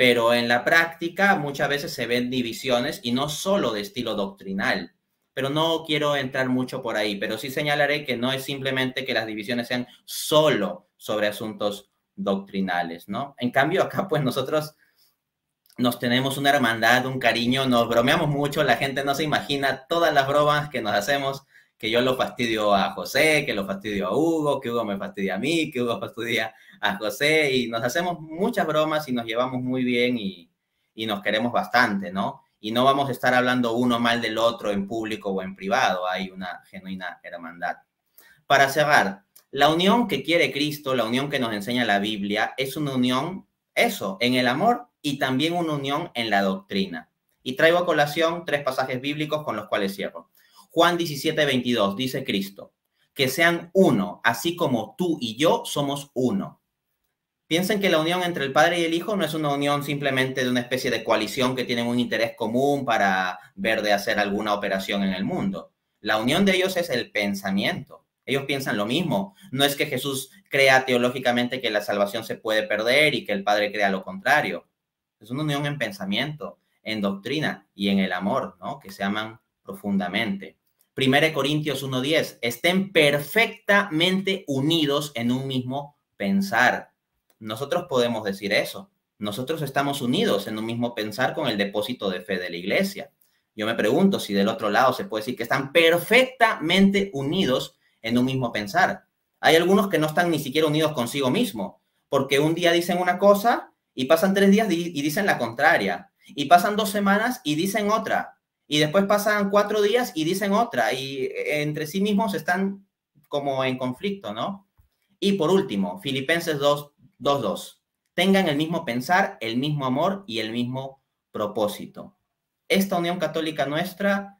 pero en la práctica muchas veces se ven divisiones y no solo de estilo doctrinal. Pero no quiero entrar mucho por ahí, pero sí señalaré que no es simplemente que las divisiones sean solo sobre asuntos doctrinales, ¿no? En cambio, acá pues nosotros nos tenemos una hermandad, un cariño, nos bromeamos mucho, la gente no se imagina todas las bromas que nos hacemos que yo lo fastidio a José, que lo fastidio a Hugo, que Hugo me fastidia a mí, que Hugo fastidia a José, y nos hacemos muchas bromas y nos llevamos muy bien y, nos queremos bastante, ¿no? Y no vamos a estar hablando uno mal del otro en público o en privado, hay una genuina hermandad. Para cerrar, la unión que quiere Cristo, la unión que nos enseña la Biblia, es una unión, eso, en el amor y también una unión en la doctrina. Y traigo a colación tres pasajes bíblicos con los cuales cierro. Juan 17, 22, dice Cristo, que sean uno, así como tú y yo somos uno. Piensen que la unión entre el padre y el hijo no es una unión simplemente de una especie de coalición que tienen un interés común para ver de hacer alguna operación en el mundo. La unión de ellos es el pensamiento. Ellos piensan lo mismo. No es que Jesús crea teológicamente que la salvación se puede perder y que el Padre crea lo contrario. Es una unión en pensamiento, en doctrina y en el amor, ¿no? Que se aman profundamente. 1 Corintios 1.10, estén perfectamente unidos en un mismo pensar. Nosotros podemos decir eso. Nosotros estamos unidos en un mismo pensar con el depósito de fe de la iglesia. Yo me pregunto si del otro lado se puede decir que están perfectamente unidos en un mismo pensar. Hay algunos que no están ni siquiera unidos consigo mismo, porque un día dicen una cosa y pasan tres días y dicen la contraria, y pasan dos semanas y dicen otra, y después pasan cuatro días y dicen otra, y eh, entre sí mismos están como en conflicto, ¿no? Y por último, Filipenses 2.2, Tengan el mismo pensar, el mismo amor y el mismo propósito. Esta unión católica nuestra,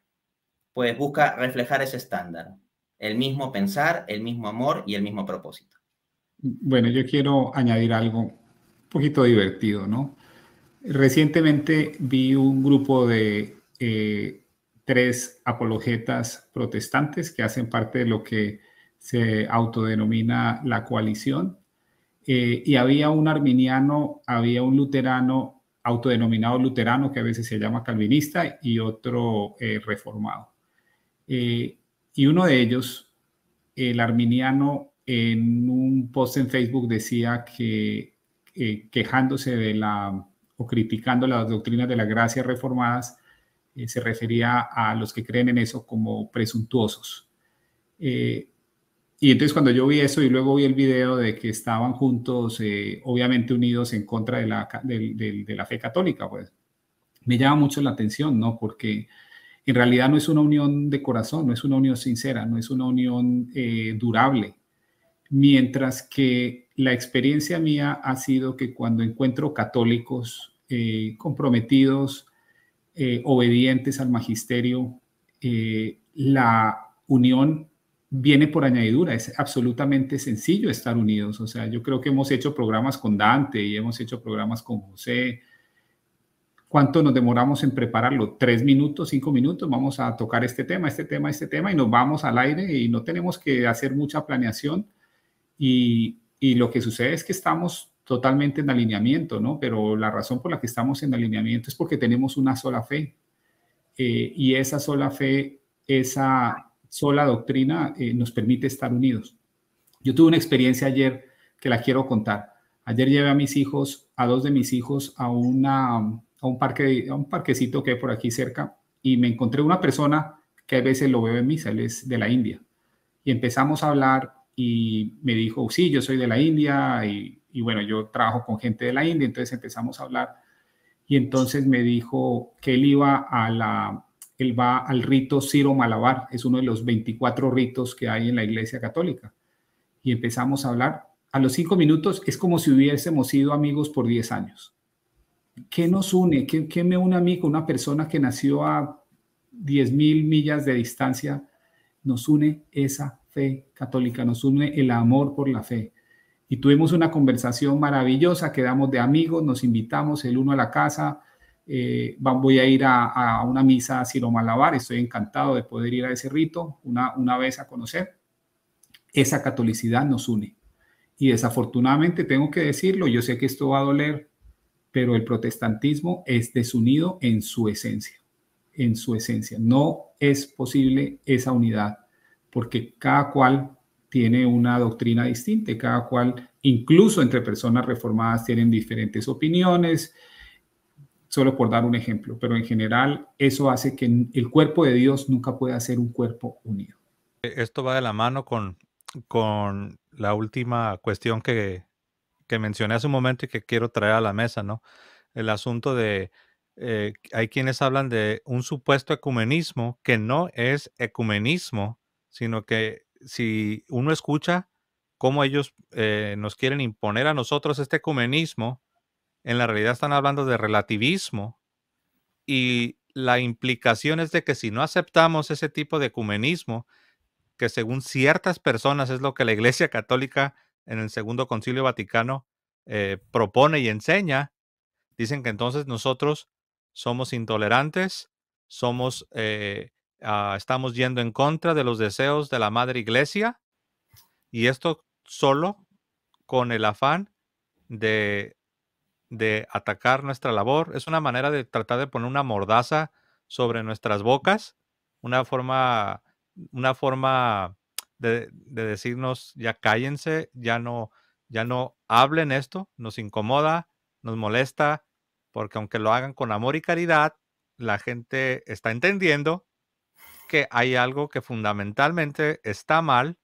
pues busca reflejar ese estándar, el mismo pensar, el mismo amor y el mismo propósito. Bueno, yo quiero añadir algo un poquito divertido, ¿no? Recientemente vi un grupo de eh, tres apologetas protestantes que hacen parte de lo que se autodenomina la coalición. Eh, y había un arminiano, había un luterano, autodenominado luterano, que a veces se llama calvinista, y otro eh, reformado. y uno de ellos, el arminiano, en un post en Facebook decía que, quejándose de la o criticando las doctrinas de las gracia reformadas, eh, se refería a los que creen en eso como presuntuosos. Eh, y entonces cuando yo vi eso y luego vi el video de que estaban juntos, eh, obviamente unidos en contra de la, de, la fe católica, pues me llama mucho la atención, ¿no? Porque en realidad no es una unión de corazón, no es una unión sincera, no es una unión durable. Mientras que la experiencia mía ha sido que cuando encuentro católicos comprometidos, eh, obedientes al magisterio, eh, la unión viene por añadidura, es absolutamente sencillo estar unidos. O sea, yo creo que hemos hecho programas con Dante y hemos hecho programas con José. ¿Cuánto nos demoramos en prepararlo? ¿Tres minutos, cinco minutos? Vamos a tocar este tema, este tema, este tema y nos vamos al aire y no tenemos que hacer mucha planeación. Y, y lo que sucede es que estamos totalmente en alineamiento, ¿no? Pero la razón por la que estamos en alineamiento es porque tenemos una sola fe. Eh, y esa sola fe, esa sola doctrina eh, nos permite estar unidos. Yo tuve una experiencia ayer que la quiero contar. Ayer llevé a mis hijos, a dos de mis hijos, a, una, a, un, parque, a un parquecito que hay por aquí cerca y me encontré una persona que a veces lo veo en misa, él es de la India. Y empezamos a hablar y me dijo, sí, yo soy de la India y y bueno, yo trabajo con gente de la India, entonces empezamos a hablar y entonces me dijo que él iba a la, él va al rito Ciro Malabar, es uno de los 24 ritos que hay en la Iglesia Católica. Y empezamos a hablar. A los cinco minutos es como si hubiésemos sido amigos por 10 años. ¿Qué nos une? ¿Qué, qué me une a mí con una persona que nació a 10 mil millas de distancia? Nos une esa fe católica, nos une el amor por la fe, y tuvimos una conversación maravillosa, quedamos de amigos, nos invitamos el uno a la casa, eh, voy a ir a, una misa a Silo Malabar, estoy encantado de poder ir a ese rito una, una vez a conocer. Esa catolicidad nos une. Y desafortunadamente tengo que decirlo, yo sé que esto va a doler, pero el protestantismo es desunido en su esencia, en su esencia. No es posible esa unidad, porque cada cual tiene una doctrina distinta, cada cual, incluso entre personas reformadas, tienen diferentes opiniones, solo por dar un ejemplo, pero en general eso hace que el cuerpo de Dios nunca pueda ser un cuerpo unido. Esto va de la mano con, con la última cuestión que, mencioné hace un momento y que quiero traer a la mesa, ¿no? El asunto de, eh, hay quienes hablan de un supuesto ecumenismo que no es ecumenismo, sino que si uno escucha cómo ellos eh, nos quieren imponer a nosotros este ecumenismo, en la realidad están hablando de relativismo y la implicación es de que si no aceptamos ese tipo de ecumenismo, que según ciertas personas es lo que la Iglesia Católica en el Segundo Concilio Vaticano eh, propone y enseña, dicen que entonces nosotros somos intolerantes, somos eh, Ah, estamos yendo en contra de los deseos de la Madre Iglesia y esto solo con el afán de, de atacar nuestra labor. Es una manera de tratar de poner una mordaza sobre nuestras bocas, una forma, una forma de, decirnos ya cállense, ya no, ya no hablen esto, nos incomoda, nos molesta, porque aunque lo hagan con amor y caridad, la gente está entendiendo que hay algo que fundamentalmente está mal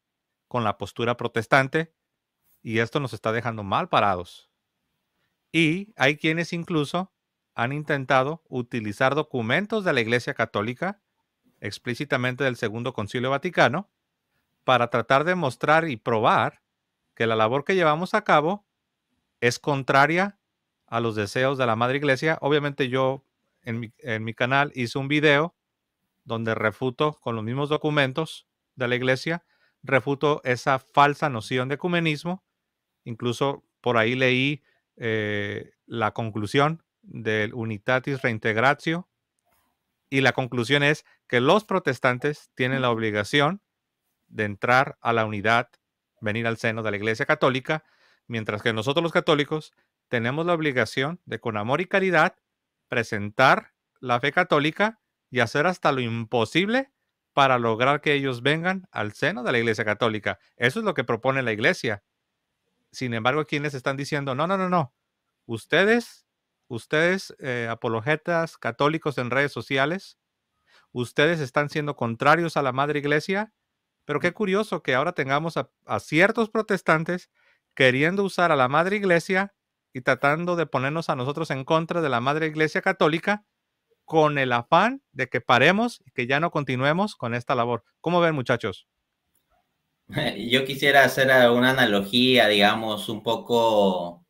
con la postura protestante y esto nos está dejando mal parados. Y hay quienes incluso han intentado utilizar documentos de la Iglesia Católica, explícitamente del Segundo Concilio Vaticano, para tratar de mostrar y probar que la labor que llevamos a cabo es contraria a los deseos de la Madre Iglesia. Obviamente yo en mi, en mi canal hice un video donde refuto con los mismos documentos de la iglesia, refuto esa falsa noción de ecumenismo. Incluso por ahí leí eh, la conclusión del Unitatis Reintegratio y la conclusión es que los protestantes tienen la obligación de entrar a la unidad, venir al seno de la Iglesia Católica, mientras que nosotros los católicos tenemos la obligación de con amor y caridad presentar la fe católica y hacer hasta lo imposible para lograr que ellos vengan al seno de la Iglesia Católica. Eso es lo que propone la Iglesia. Sin embargo, quienes están diciendo, no, no, no, no, ustedes, ustedes eh, apologetas católicos en redes sociales, ustedes están siendo contrarios a la Madre Iglesia, pero qué curioso que ahora tengamos a ciertos protestantes queriendo usar a la Madre Iglesia y tratando de ponernos a nosotros en contra de la Madre Iglesia Católica con el afán de que paremos y que ya no continuemos con esta labor. ¿Cómo ven, muchachos? Yo quisiera hacer una analogía, digamos, un poco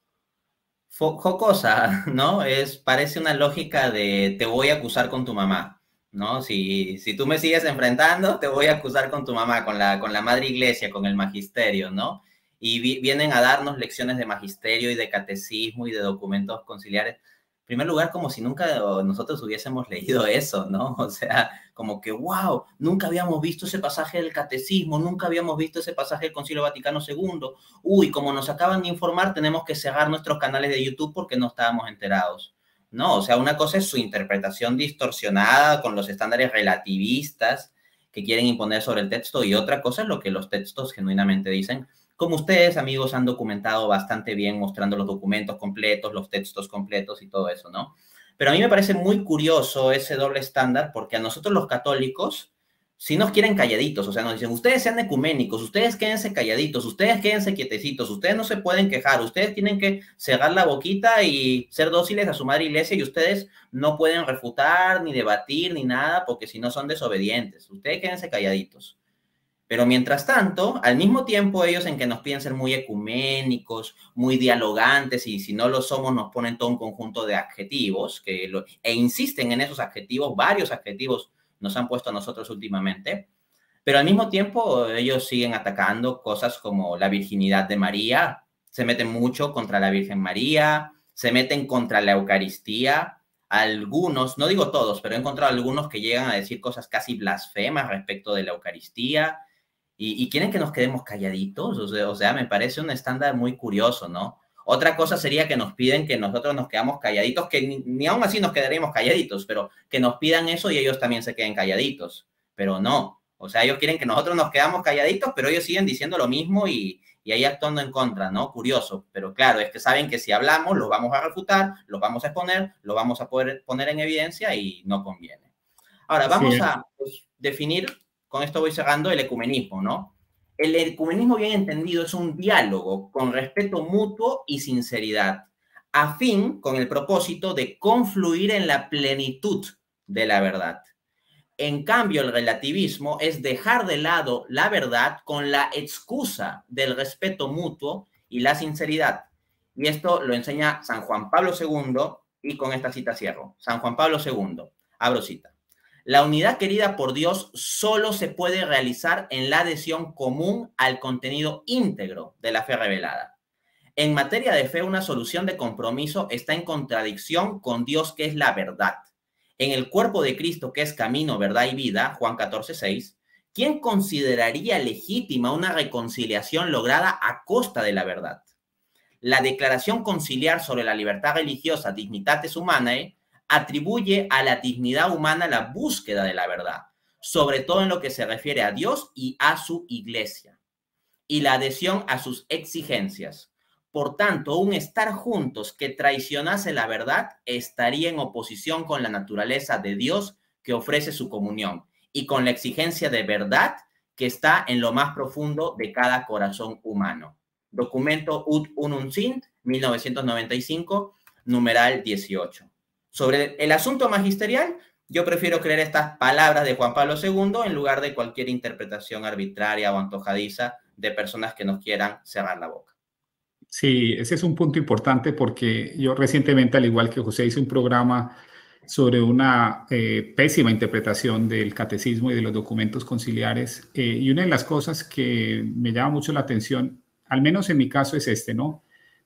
jocosa, ¿no? Es, parece una lógica de te voy a acusar con tu mamá, ¿no? Si, tú me sigues enfrentando, te voy a acusar con tu mamá, con la, con la madre iglesia, con el magisterio, ¿no? Y vienen a darnos lecciones de magisterio y de catecismo y de documentos conciliares primer lugar, como si nunca nosotros hubiésemos leído eso, ¿no? O sea, como que, wow, nunca habíamos visto ese pasaje del catecismo, nunca habíamos visto ese pasaje del Concilio Vaticano II. Uy, como nos acaban de informar, tenemos que cerrar nuestros canales de YouTube porque no estábamos enterados. No, o sea, una cosa es su interpretación distorsionada con los estándares relativistas que quieren imponer sobre el texto y otra cosa es lo que los textos genuinamente dicen como ustedes, amigos, han documentado bastante bien mostrando los documentos completos, los textos completos y todo eso, ¿no? Pero a mí me parece muy curioso ese doble estándar porque a nosotros los católicos, si nos quieren calladitos, o sea, nos dicen, ustedes sean ecuménicos, ustedes quédense calladitos, ustedes quédense quietecitos, ustedes no se pueden quejar, ustedes tienen que cerrar la boquita y ser dóciles a su madre iglesia y ustedes no pueden refutar, ni debatir, ni nada, porque si no son desobedientes, ustedes quédense calladitos. Pero mientras tanto, al mismo tiempo ellos en que nos piden ser muy ecuménicos, muy dialogantes, y si no lo somos nos ponen todo un conjunto de adjetivos, que e insisten en esos adjetivos, varios adjetivos nos han puesto a nosotros últimamente, pero al mismo tiempo ellos siguen atacando cosas como la virginidad de María, se meten mucho contra la Virgen María, se meten contra la Eucaristía, algunos, no digo todos, pero he encontrado algunos que llegan a decir cosas casi blasfemas respecto de la Eucaristía, y, quieren que nos quedemos calladitos, o sea, me parece un estándar muy curioso, ¿no? Otra cosa sería que nos piden que nosotros nos quedamos calladitos, que ni, aún así nos quedaríamos calladitos, pero que nos pidan eso y ellos también se queden calladitos, pero no, o sea, ellos quieren que nosotros nos quedamos calladitos, pero ellos siguen diciendo lo mismo y, y ahí actuando en contra, ¿no? Curioso, pero claro, es que saben que si hablamos, lo vamos a refutar, lo vamos a exponer, lo vamos a poder poner en evidencia y no conviene. Ahora, vamos a pues, definir con esto voy cerrando, el ecumenismo, ¿no? El ecumenismo bien entendido es un diálogo con respeto mutuo y sinceridad, a fin con el propósito de confluir en la plenitud de la verdad. En cambio, el relativismo es dejar de lado la verdad con la excusa del respeto mutuo y la sinceridad. Y esto lo enseña San Juan Pablo II y con esta cita cierro. San Juan Pablo II, abro cita. La unidad querida por Dios solo se puede realizar en la adhesión común al contenido íntegro de la fe revelada. En materia de fe, una solución de compromiso está en contradicción con Dios que es la verdad. En el cuerpo de Cristo que es camino, verdad y vida, Juan 14, 6, ¿quién consideraría legítima una reconciliación lograda a costa de la verdad? La declaración conciliar sobre la libertad religiosa, dignitatis humanae, atribuye a la dignidad humana la búsqueda de la verdad, sobre todo en lo que se refiere a Dios y a su iglesia, y la adhesión a sus exigencias. Por tanto, un estar juntos que traicionase la verdad estaría en oposición con la naturaleza de Dios que ofrece su comunión y con la exigencia de verdad que está en lo más profundo de cada corazón humano. Documento Ut Sint, 1995, numeral 18. Sobre el asunto magisterial, yo prefiero creer estas palabras de Juan Pablo II en lugar de cualquier interpretación arbitraria o antojadiza de personas que nos quieran cerrar la boca. Sí, ese es un punto importante porque yo recientemente, al igual que José, hice un programa sobre una eh, pésima interpretación del catecismo y de los documentos conciliares. Eh, y una de las cosas que me llama mucho la atención, al menos en mi caso, es este, ¿no?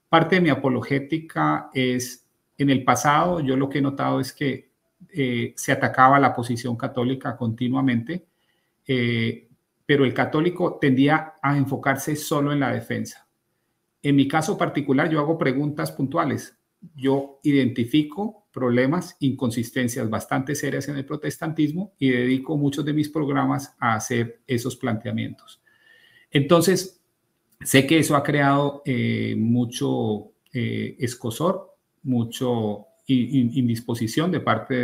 Parte de mi apologética es en el pasado yo lo que he notado es que eh, se atacaba la posición católica continuamente, eh, pero el católico tendía a enfocarse solo en la defensa. En mi caso particular yo hago preguntas puntuales. Yo identifico problemas, inconsistencias bastante serias en el protestantismo y dedico muchos de mis programas a hacer esos planteamientos. Entonces, sé que eso ha creado eh, mucho escosor mucho indisposición de parte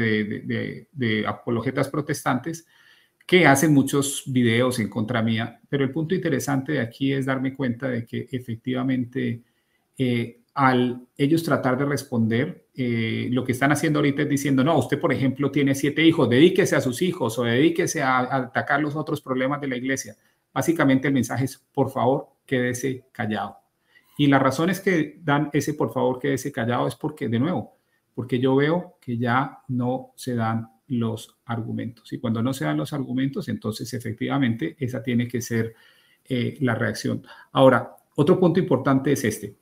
de, apologetas protestantes que hacen muchos videos en contra mía, pero el punto interesante de aquí es darme cuenta de que efectivamente eh, al ellos tratar de responder, eh, lo que están haciendo ahorita es diciendo, no, usted por ejemplo tiene siete hijos, dedíquese a sus hijos o dedíquese a atacar los otros problemas de la iglesia. Básicamente el mensaje es, por favor, quédese callado. Y las razones que dan ese por favor que ese callado es porque, de nuevo, porque yo veo que ya no se dan los argumentos. Y cuando no se dan los argumentos, entonces efectivamente esa tiene que ser eh, la reacción. Ahora, otro punto importante es este.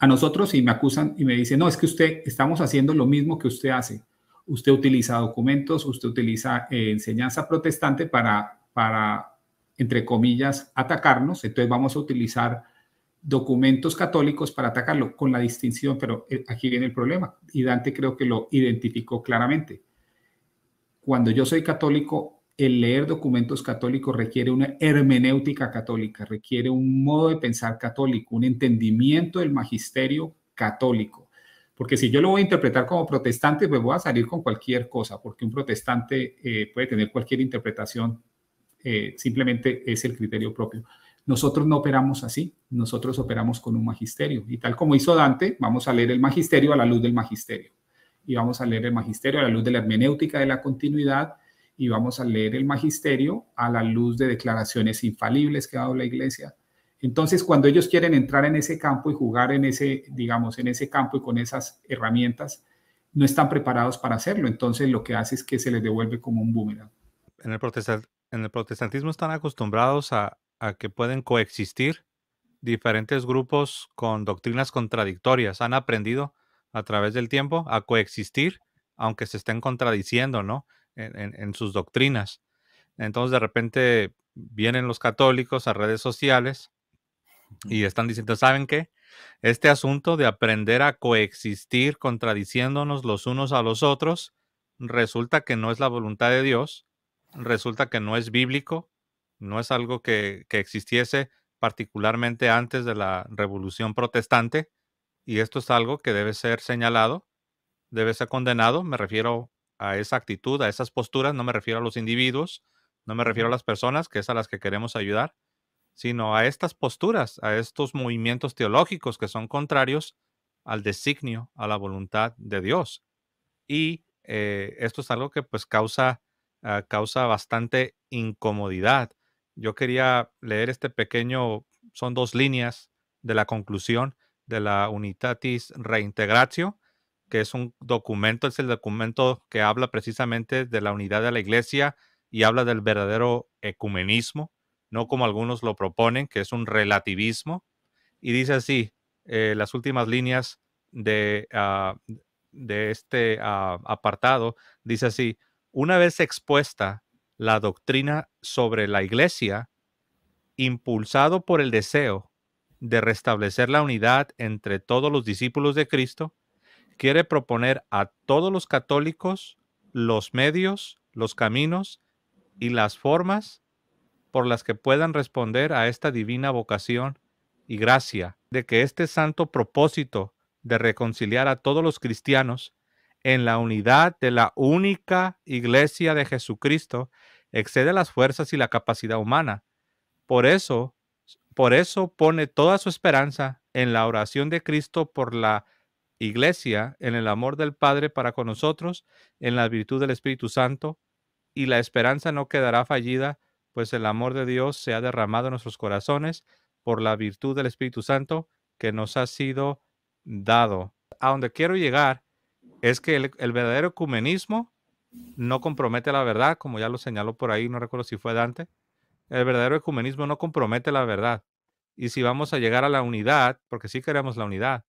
A nosotros, si me acusan y me dicen, no, es que usted, estamos haciendo lo mismo que usted hace. Usted utiliza documentos, usted utiliza eh, enseñanza protestante para, para, entre comillas, atacarnos. Entonces vamos a utilizar documentos católicos para atacarlo con la distinción, pero eh, aquí viene el problema, y Dante creo que lo identificó claramente. Cuando yo soy católico, el leer documentos católicos requiere una hermenéutica católica, requiere un modo de pensar católico, un entendimiento del magisterio católico. Porque si yo lo voy a interpretar como protestante, me pues voy a salir con cualquier cosa, porque un protestante eh, puede tener cualquier interpretación, eh, simplemente es el criterio propio. Nosotros no operamos así, nosotros operamos con un magisterio. Y tal como hizo Dante, vamos a leer el magisterio a la luz del magisterio. Y vamos a leer el magisterio a la luz de la hermenéutica de la continuidad. Y vamos a leer el magisterio a la luz de declaraciones infalibles que ha dado la iglesia. Entonces, cuando ellos quieren entrar en ese campo y jugar en ese, digamos, en ese campo y con esas herramientas, no están preparados para hacerlo. Entonces, lo que hace es que se les devuelve como un boomerang. En el, en el protestantismo están acostumbrados a, a que pueden coexistir diferentes grupos con doctrinas contradictorias. Han aprendido a través del tiempo a coexistir, aunque se estén contradiciendo, ¿no? En, en sus doctrinas. Entonces, de repente vienen los católicos a redes sociales y están diciendo, ¿saben qué? Este asunto de aprender a coexistir contradiciéndonos los unos a los otros, resulta que no es la voluntad de Dios, resulta que no es bíblico, no es algo que, existiese particularmente antes de la Revolución Protestante, y esto es algo que debe ser señalado, debe ser condenado, me refiero a esa actitud, a esas posturas, no me refiero a los individuos, no me refiero a las personas, que es a las que queremos ayudar, sino a estas posturas, a estos movimientos teológicos que son contrarios al designio, a la voluntad de Dios. Y eh, esto es algo que pues causa, ah, causa bastante incomodidad yo quería leer este pequeño, son dos líneas de la conclusión de la Unitatis Reintegratio, que es un documento, es el documento que habla precisamente de la unidad de la iglesia y habla del verdadero ecumenismo, no como algunos lo proponen, que es un relativismo. Y dice así, eh, las últimas líneas de, ah, de este ah, apartado, dice así, una vez expuesta la doctrina sobre la iglesia impulsado por el deseo de restablecer la unidad entre todos los discípulos de Cristo, quiere proponer a todos los católicos los medios, los caminos y las formas por las que puedan responder a esta divina vocación y gracia de que este santo propósito de reconciliar a todos los cristianos en la unidad de la única iglesia de Jesucristo excede las fuerzas y la capacidad humana. Por eso, por eso pone toda su esperanza en la oración de Cristo por la iglesia, en el amor del Padre para con nosotros, en la virtud del Espíritu Santo, y la esperanza no quedará fallida, pues el amor de Dios se ha derramado en nuestros corazones por la virtud del Espíritu Santo que nos ha sido dado. A donde quiero llegar es que el, verdadero ecumenismo no compromete la verdad, como ya lo señaló por ahí, no recuerdo si fue Dante. El verdadero ecumenismo no compromete la verdad. Y si vamos a llegar a la unidad, porque sí queremos la unidad,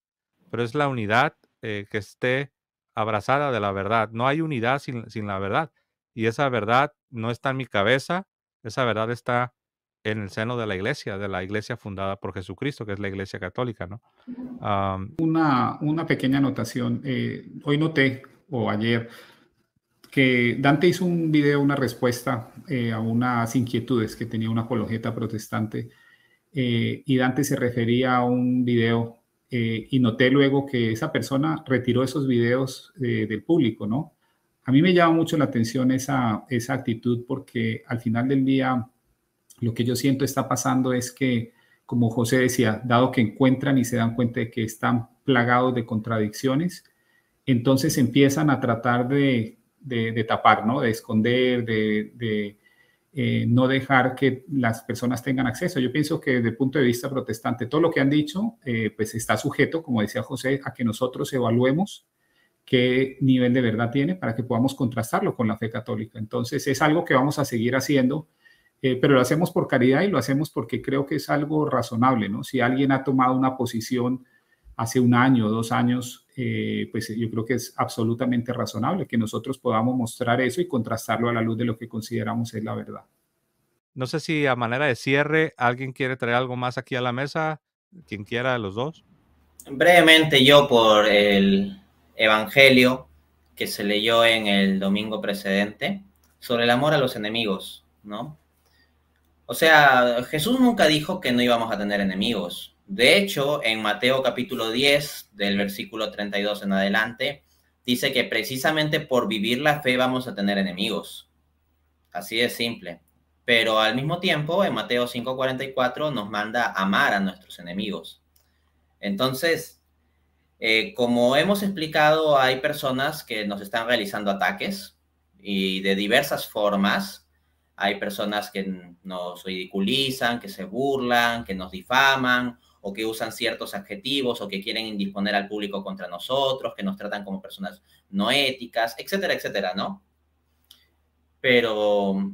pero es la unidad eh, que esté abrazada de la verdad. No hay unidad sin, la verdad. Y esa verdad no está en mi cabeza, esa verdad está en el seno de la iglesia, de la iglesia fundada por Jesucristo, que es la iglesia católica, ¿no? una, una, pequeña anotación. Eh, hoy noté, o ayer, que Dante hizo un video, una respuesta eh, a unas inquietudes que tenía una apologeta protestante, eh, y Dante se refería a un video, y noté luego que esa persona retiró esos videos del público, ¿no? A mí me llama mucho la atención esa, esa actitud porque al final del día lo que yo siento está pasando es que, como José decía, dado que encuentran y se dan cuenta de que están plagados de contradicciones, entonces empiezan a tratar de, de, tapar, ¿no? De esconder, de, eh, no dejar que las personas tengan acceso. Yo pienso que desde el punto de vista protestante, todo lo que han dicho, eh, pues está sujeto, como decía José, a que nosotros evaluemos qué nivel de verdad tiene para que podamos contrastarlo con la fe católica. Entonces es algo que vamos a seguir haciendo eh, pero lo hacemos por caridad y lo hacemos porque creo que es algo razonable, ¿no? Si alguien ha tomado una posición hace un año, dos años, eh, pues yo creo que es absolutamente razonable que nosotros podamos mostrar eso y contrastarlo a la luz de lo que consideramos es la verdad. No sé si a manera de cierre alguien quiere traer algo más aquí a la mesa, quien quiera de los dos. Brevemente yo por el Evangelio que se leyó en el domingo precedente sobre el amor a los enemigos, ¿no? O sea, Jesús nunca dijo que no íbamos a tener enemigos. De hecho, en Mateo capítulo 10, del versículo 32 en adelante, dice que precisamente por vivir la fe vamos a tener enemigos. Así de simple. Pero al mismo tiempo, en Mateo 5:44 nos manda amar a nuestros enemigos. Entonces, eh, como hemos explicado, hay personas que nos están realizando ataques y de diversas formas, hay personas que nos ridiculizan, que se burlan, que nos difaman o que usan ciertos adjetivos o que quieren indisponer al público contra nosotros, que nos tratan como personas no éticas, etcétera, etcétera, ¿no? Pero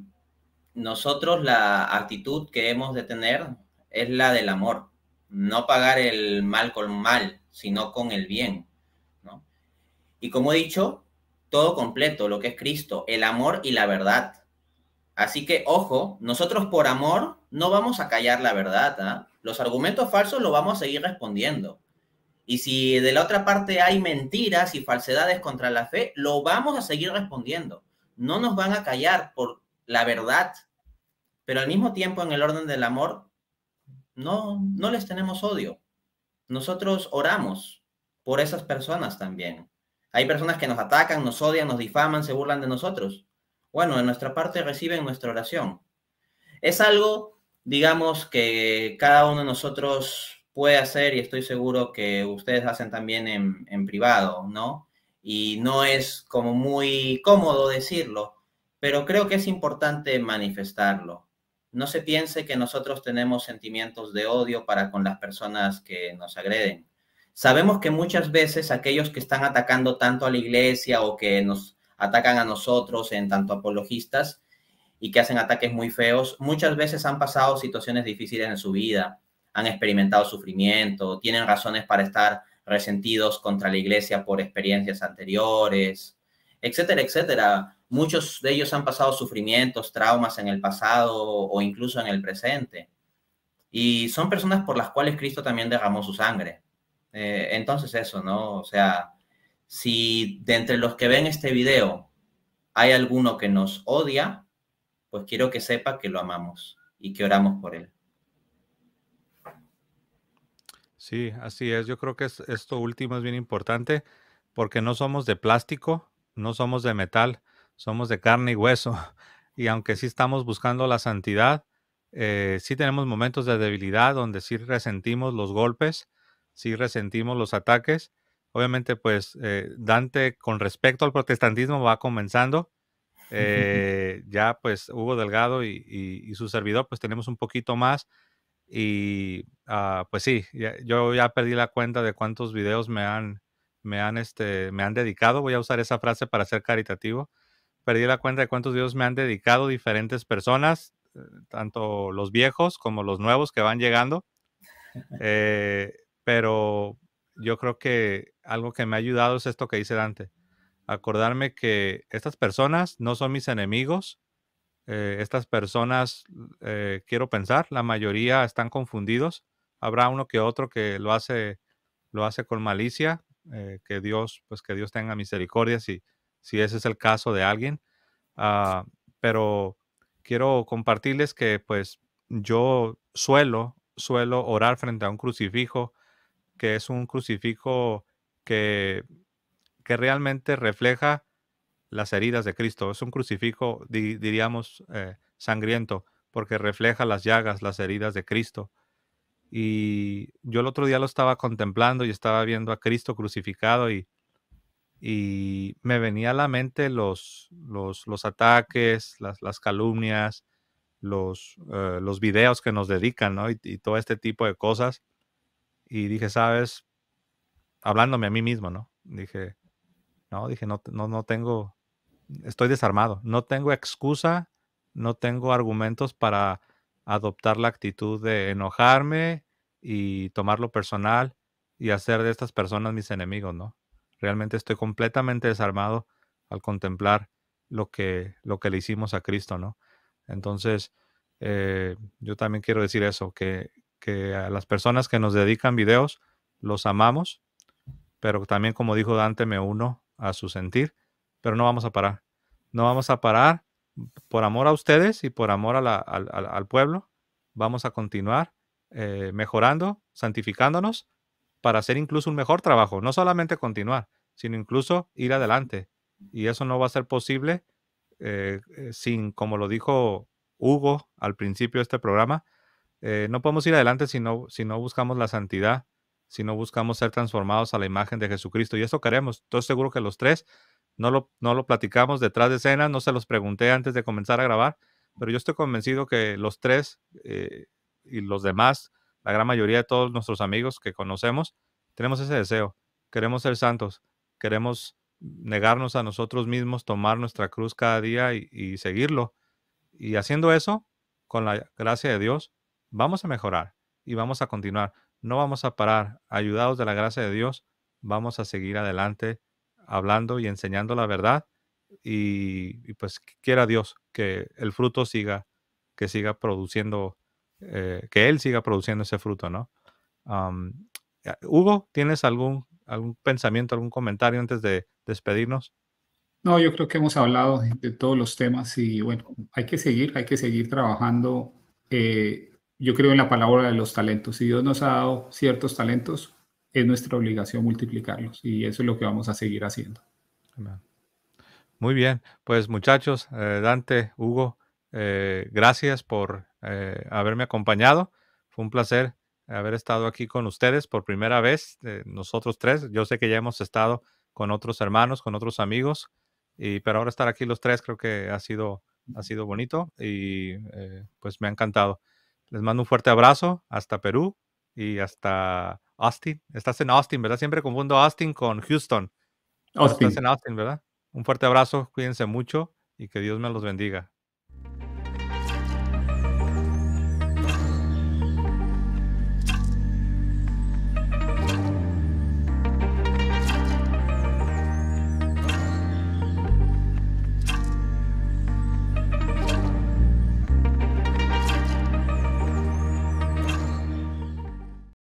nosotros la actitud que hemos de tener es la del amor, no pagar el mal con mal, sino con el bien, ¿no? Y como he dicho, todo completo, lo que es Cristo, el amor y la verdad. Así que, ojo, nosotros por amor no vamos a callar la verdad. ¿ah? Los argumentos falsos lo vamos a seguir respondiendo. Y si de la otra parte hay mentiras y falsedades contra la fe, lo vamos a seguir respondiendo. No nos van a callar por la verdad. Pero al mismo tiempo, en el orden del amor, no, no les tenemos odio. Nosotros oramos por esas personas también. Hay personas que nos atacan, nos odian, nos difaman, se burlan de nosotros. Bueno, de nuestra parte reciben nuestra oración. Es algo, digamos, que cada uno de nosotros puede hacer y estoy seguro que ustedes hacen también en, en privado, ¿no? Y no es como muy cómodo decirlo, pero creo que es importante manifestarlo. No se piense que nosotros tenemos sentimientos de odio para con las personas que nos agreden. Sabemos que muchas veces aquellos que están atacando tanto a la iglesia o que nos atacan a nosotros en tanto apologistas y que hacen ataques muy feos, muchas veces han pasado situaciones difíciles en su vida, han experimentado sufrimiento, tienen razones para estar resentidos contra la iglesia por experiencias anteriores, etcétera, etcétera. Muchos de ellos han pasado sufrimientos, traumas en el pasado o incluso en el presente. Y son personas por las cuales Cristo también derramó su sangre. Eh, entonces eso, ¿no? O sea, si de entre los que ven este video hay alguno que nos odia, pues quiero que sepa que lo amamos y que oramos por él. Sí, así es. Yo creo que esto último es bien importante porque no somos de plástico, no somos de metal, somos de carne y hueso. Y aunque sí estamos buscando la santidad, eh, sí tenemos momentos de debilidad donde sí resentimos los golpes, sí resentimos los ataques, Obviamente, pues eh, Dante con respecto al protestantismo va comenzando. Eh, ya pues Hugo Delgado y, su servidor pues tenemos un poquito más. Y ah, pues sí, yo ya perdí la cuenta de cuántos videos me han, me, han, este, me han dedicado. Voy a usar esa frase para ser caritativo. Perdí la cuenta de cuántos videos me han dedicado diferentes personas, eh, tanto los viejos como los nuevos que van llegando. pero yo creo que algo que me ha ayudado es esto que dice antes Acordarme que estas personas no son mis enemigos. Eh, estas personas, eh, quiero pensar, la mayoría están confundidos. Habrá uno que otro que lo hace, lo hace con malicia. Eh, que Dios, pues que Dios tenga misericordia si, si ese es el caso de alguien. Ah, pero quiero compartirles que pues yo suelo, suelo orar frente a un crucifijo que es un crucifijo que, que realmente refleja las heridas de Cristo. Es un crucifijo, diríamos, eh, sangriento, porque refleja las llagas, las heridas de Cristo. Y yo el otro día lo estaba contemplando y estaba viendo a Cristo crucificado y, y me venía a la mente los, los, ataques, las, calumnias, los, eh, los videos que nos dedican, ¿no? y, todo este tipo de cosas. Y dije, sabes, hablándome a mí mismo, ¿no? Dije, no, dije, no, no, tengo, estoy desarmado, no tengo excusa, no tengo argumentos para adoptar la actitud de enojarme y tomarlo personal y hacer de estas personas mis enemigos, ¿no? Realmente estoy completamente desarmado al contemplar lo que, lo que le hicimos a Cristo, ¿no? Entonces, eh, yo también quiero decir eso, que, que a las personas que nos dedican videos los amamos, pero también como dijo Dante, me uno a su sentir, pero no vamos a parar. No vamos a parar por amor a ustedes y por amor al, pueblo. Vamos a continuar eh, mejorando, santificándonos para hacer incluso un mejor trabajo. No solamente continuar, sino incluso ir adelante. Y eso no va a ser posible eh, eh, sin, como lo dijo Hugo al principio de este programa, eh, no podemos ir adelante si no, si no buscamos la santidad, si no buscamos ser transformados a la imagen de Jesucristo. Y eso queremos. Estoy seguro que los tres no lo, no lo platicamos detrás de escena, no se los pregunté antes de comenzar a grabar, pero yo estoy convencido que los tres eh, y los demás, la gran mayoría de todos nuestros amigos que conocemos, tenemos ese deseo. Queremos ser santos, queremos negarnos a nosotros mismos, tomar nuestra cruz cada día y seguirlo. Y haciendo eso, con la gracia de Dios, vamos a mejorar y vamos a continuar. No vamos a parar. Ayudados de la gracia de Dios, vamos a seguir adelante hablando y enseñando la verdad. Y, pues quiera Dios que el fruto siga, que siga produciendo, eh, que Él siga produciendo ese fruto, ¿no? Hugo, ¿tienes algún, algún pensamiento, algún comentario antes de despedirnos? No, yo creo que hemos hablado de todos los temas y bueno, hay que seguir, hay que seguir trabajando eh, yo creo en la palabra de los talentos. Si Dios nos ha dado ciertos talentos, es nuestra obligación multiplicarlos y eso es lo que vamos a seguir haciendo. Muy bien, pues muchachos, eh, Dante, Hugo, eh, gracias por eh, haberme acompañado. Fue un placer haber estado aquí con ustedes por primera vez, nosotros tres. Yo sé que ya hemos estado con otros hermanos, con otros amigos, y, pero ahora estar aquí los tres creo que ha sido, ha sido bonito y pues me ha encantado. Les mando un fuerte abrazo hasta Perú y hasta Austin. Estás en Austin, ¿verdad? Siempre confundo Austin con Houston. Austin. Estás en Austin, ¿verdad? Un fuerte abrazo, cuídense mucho y que Dios me los bendiga.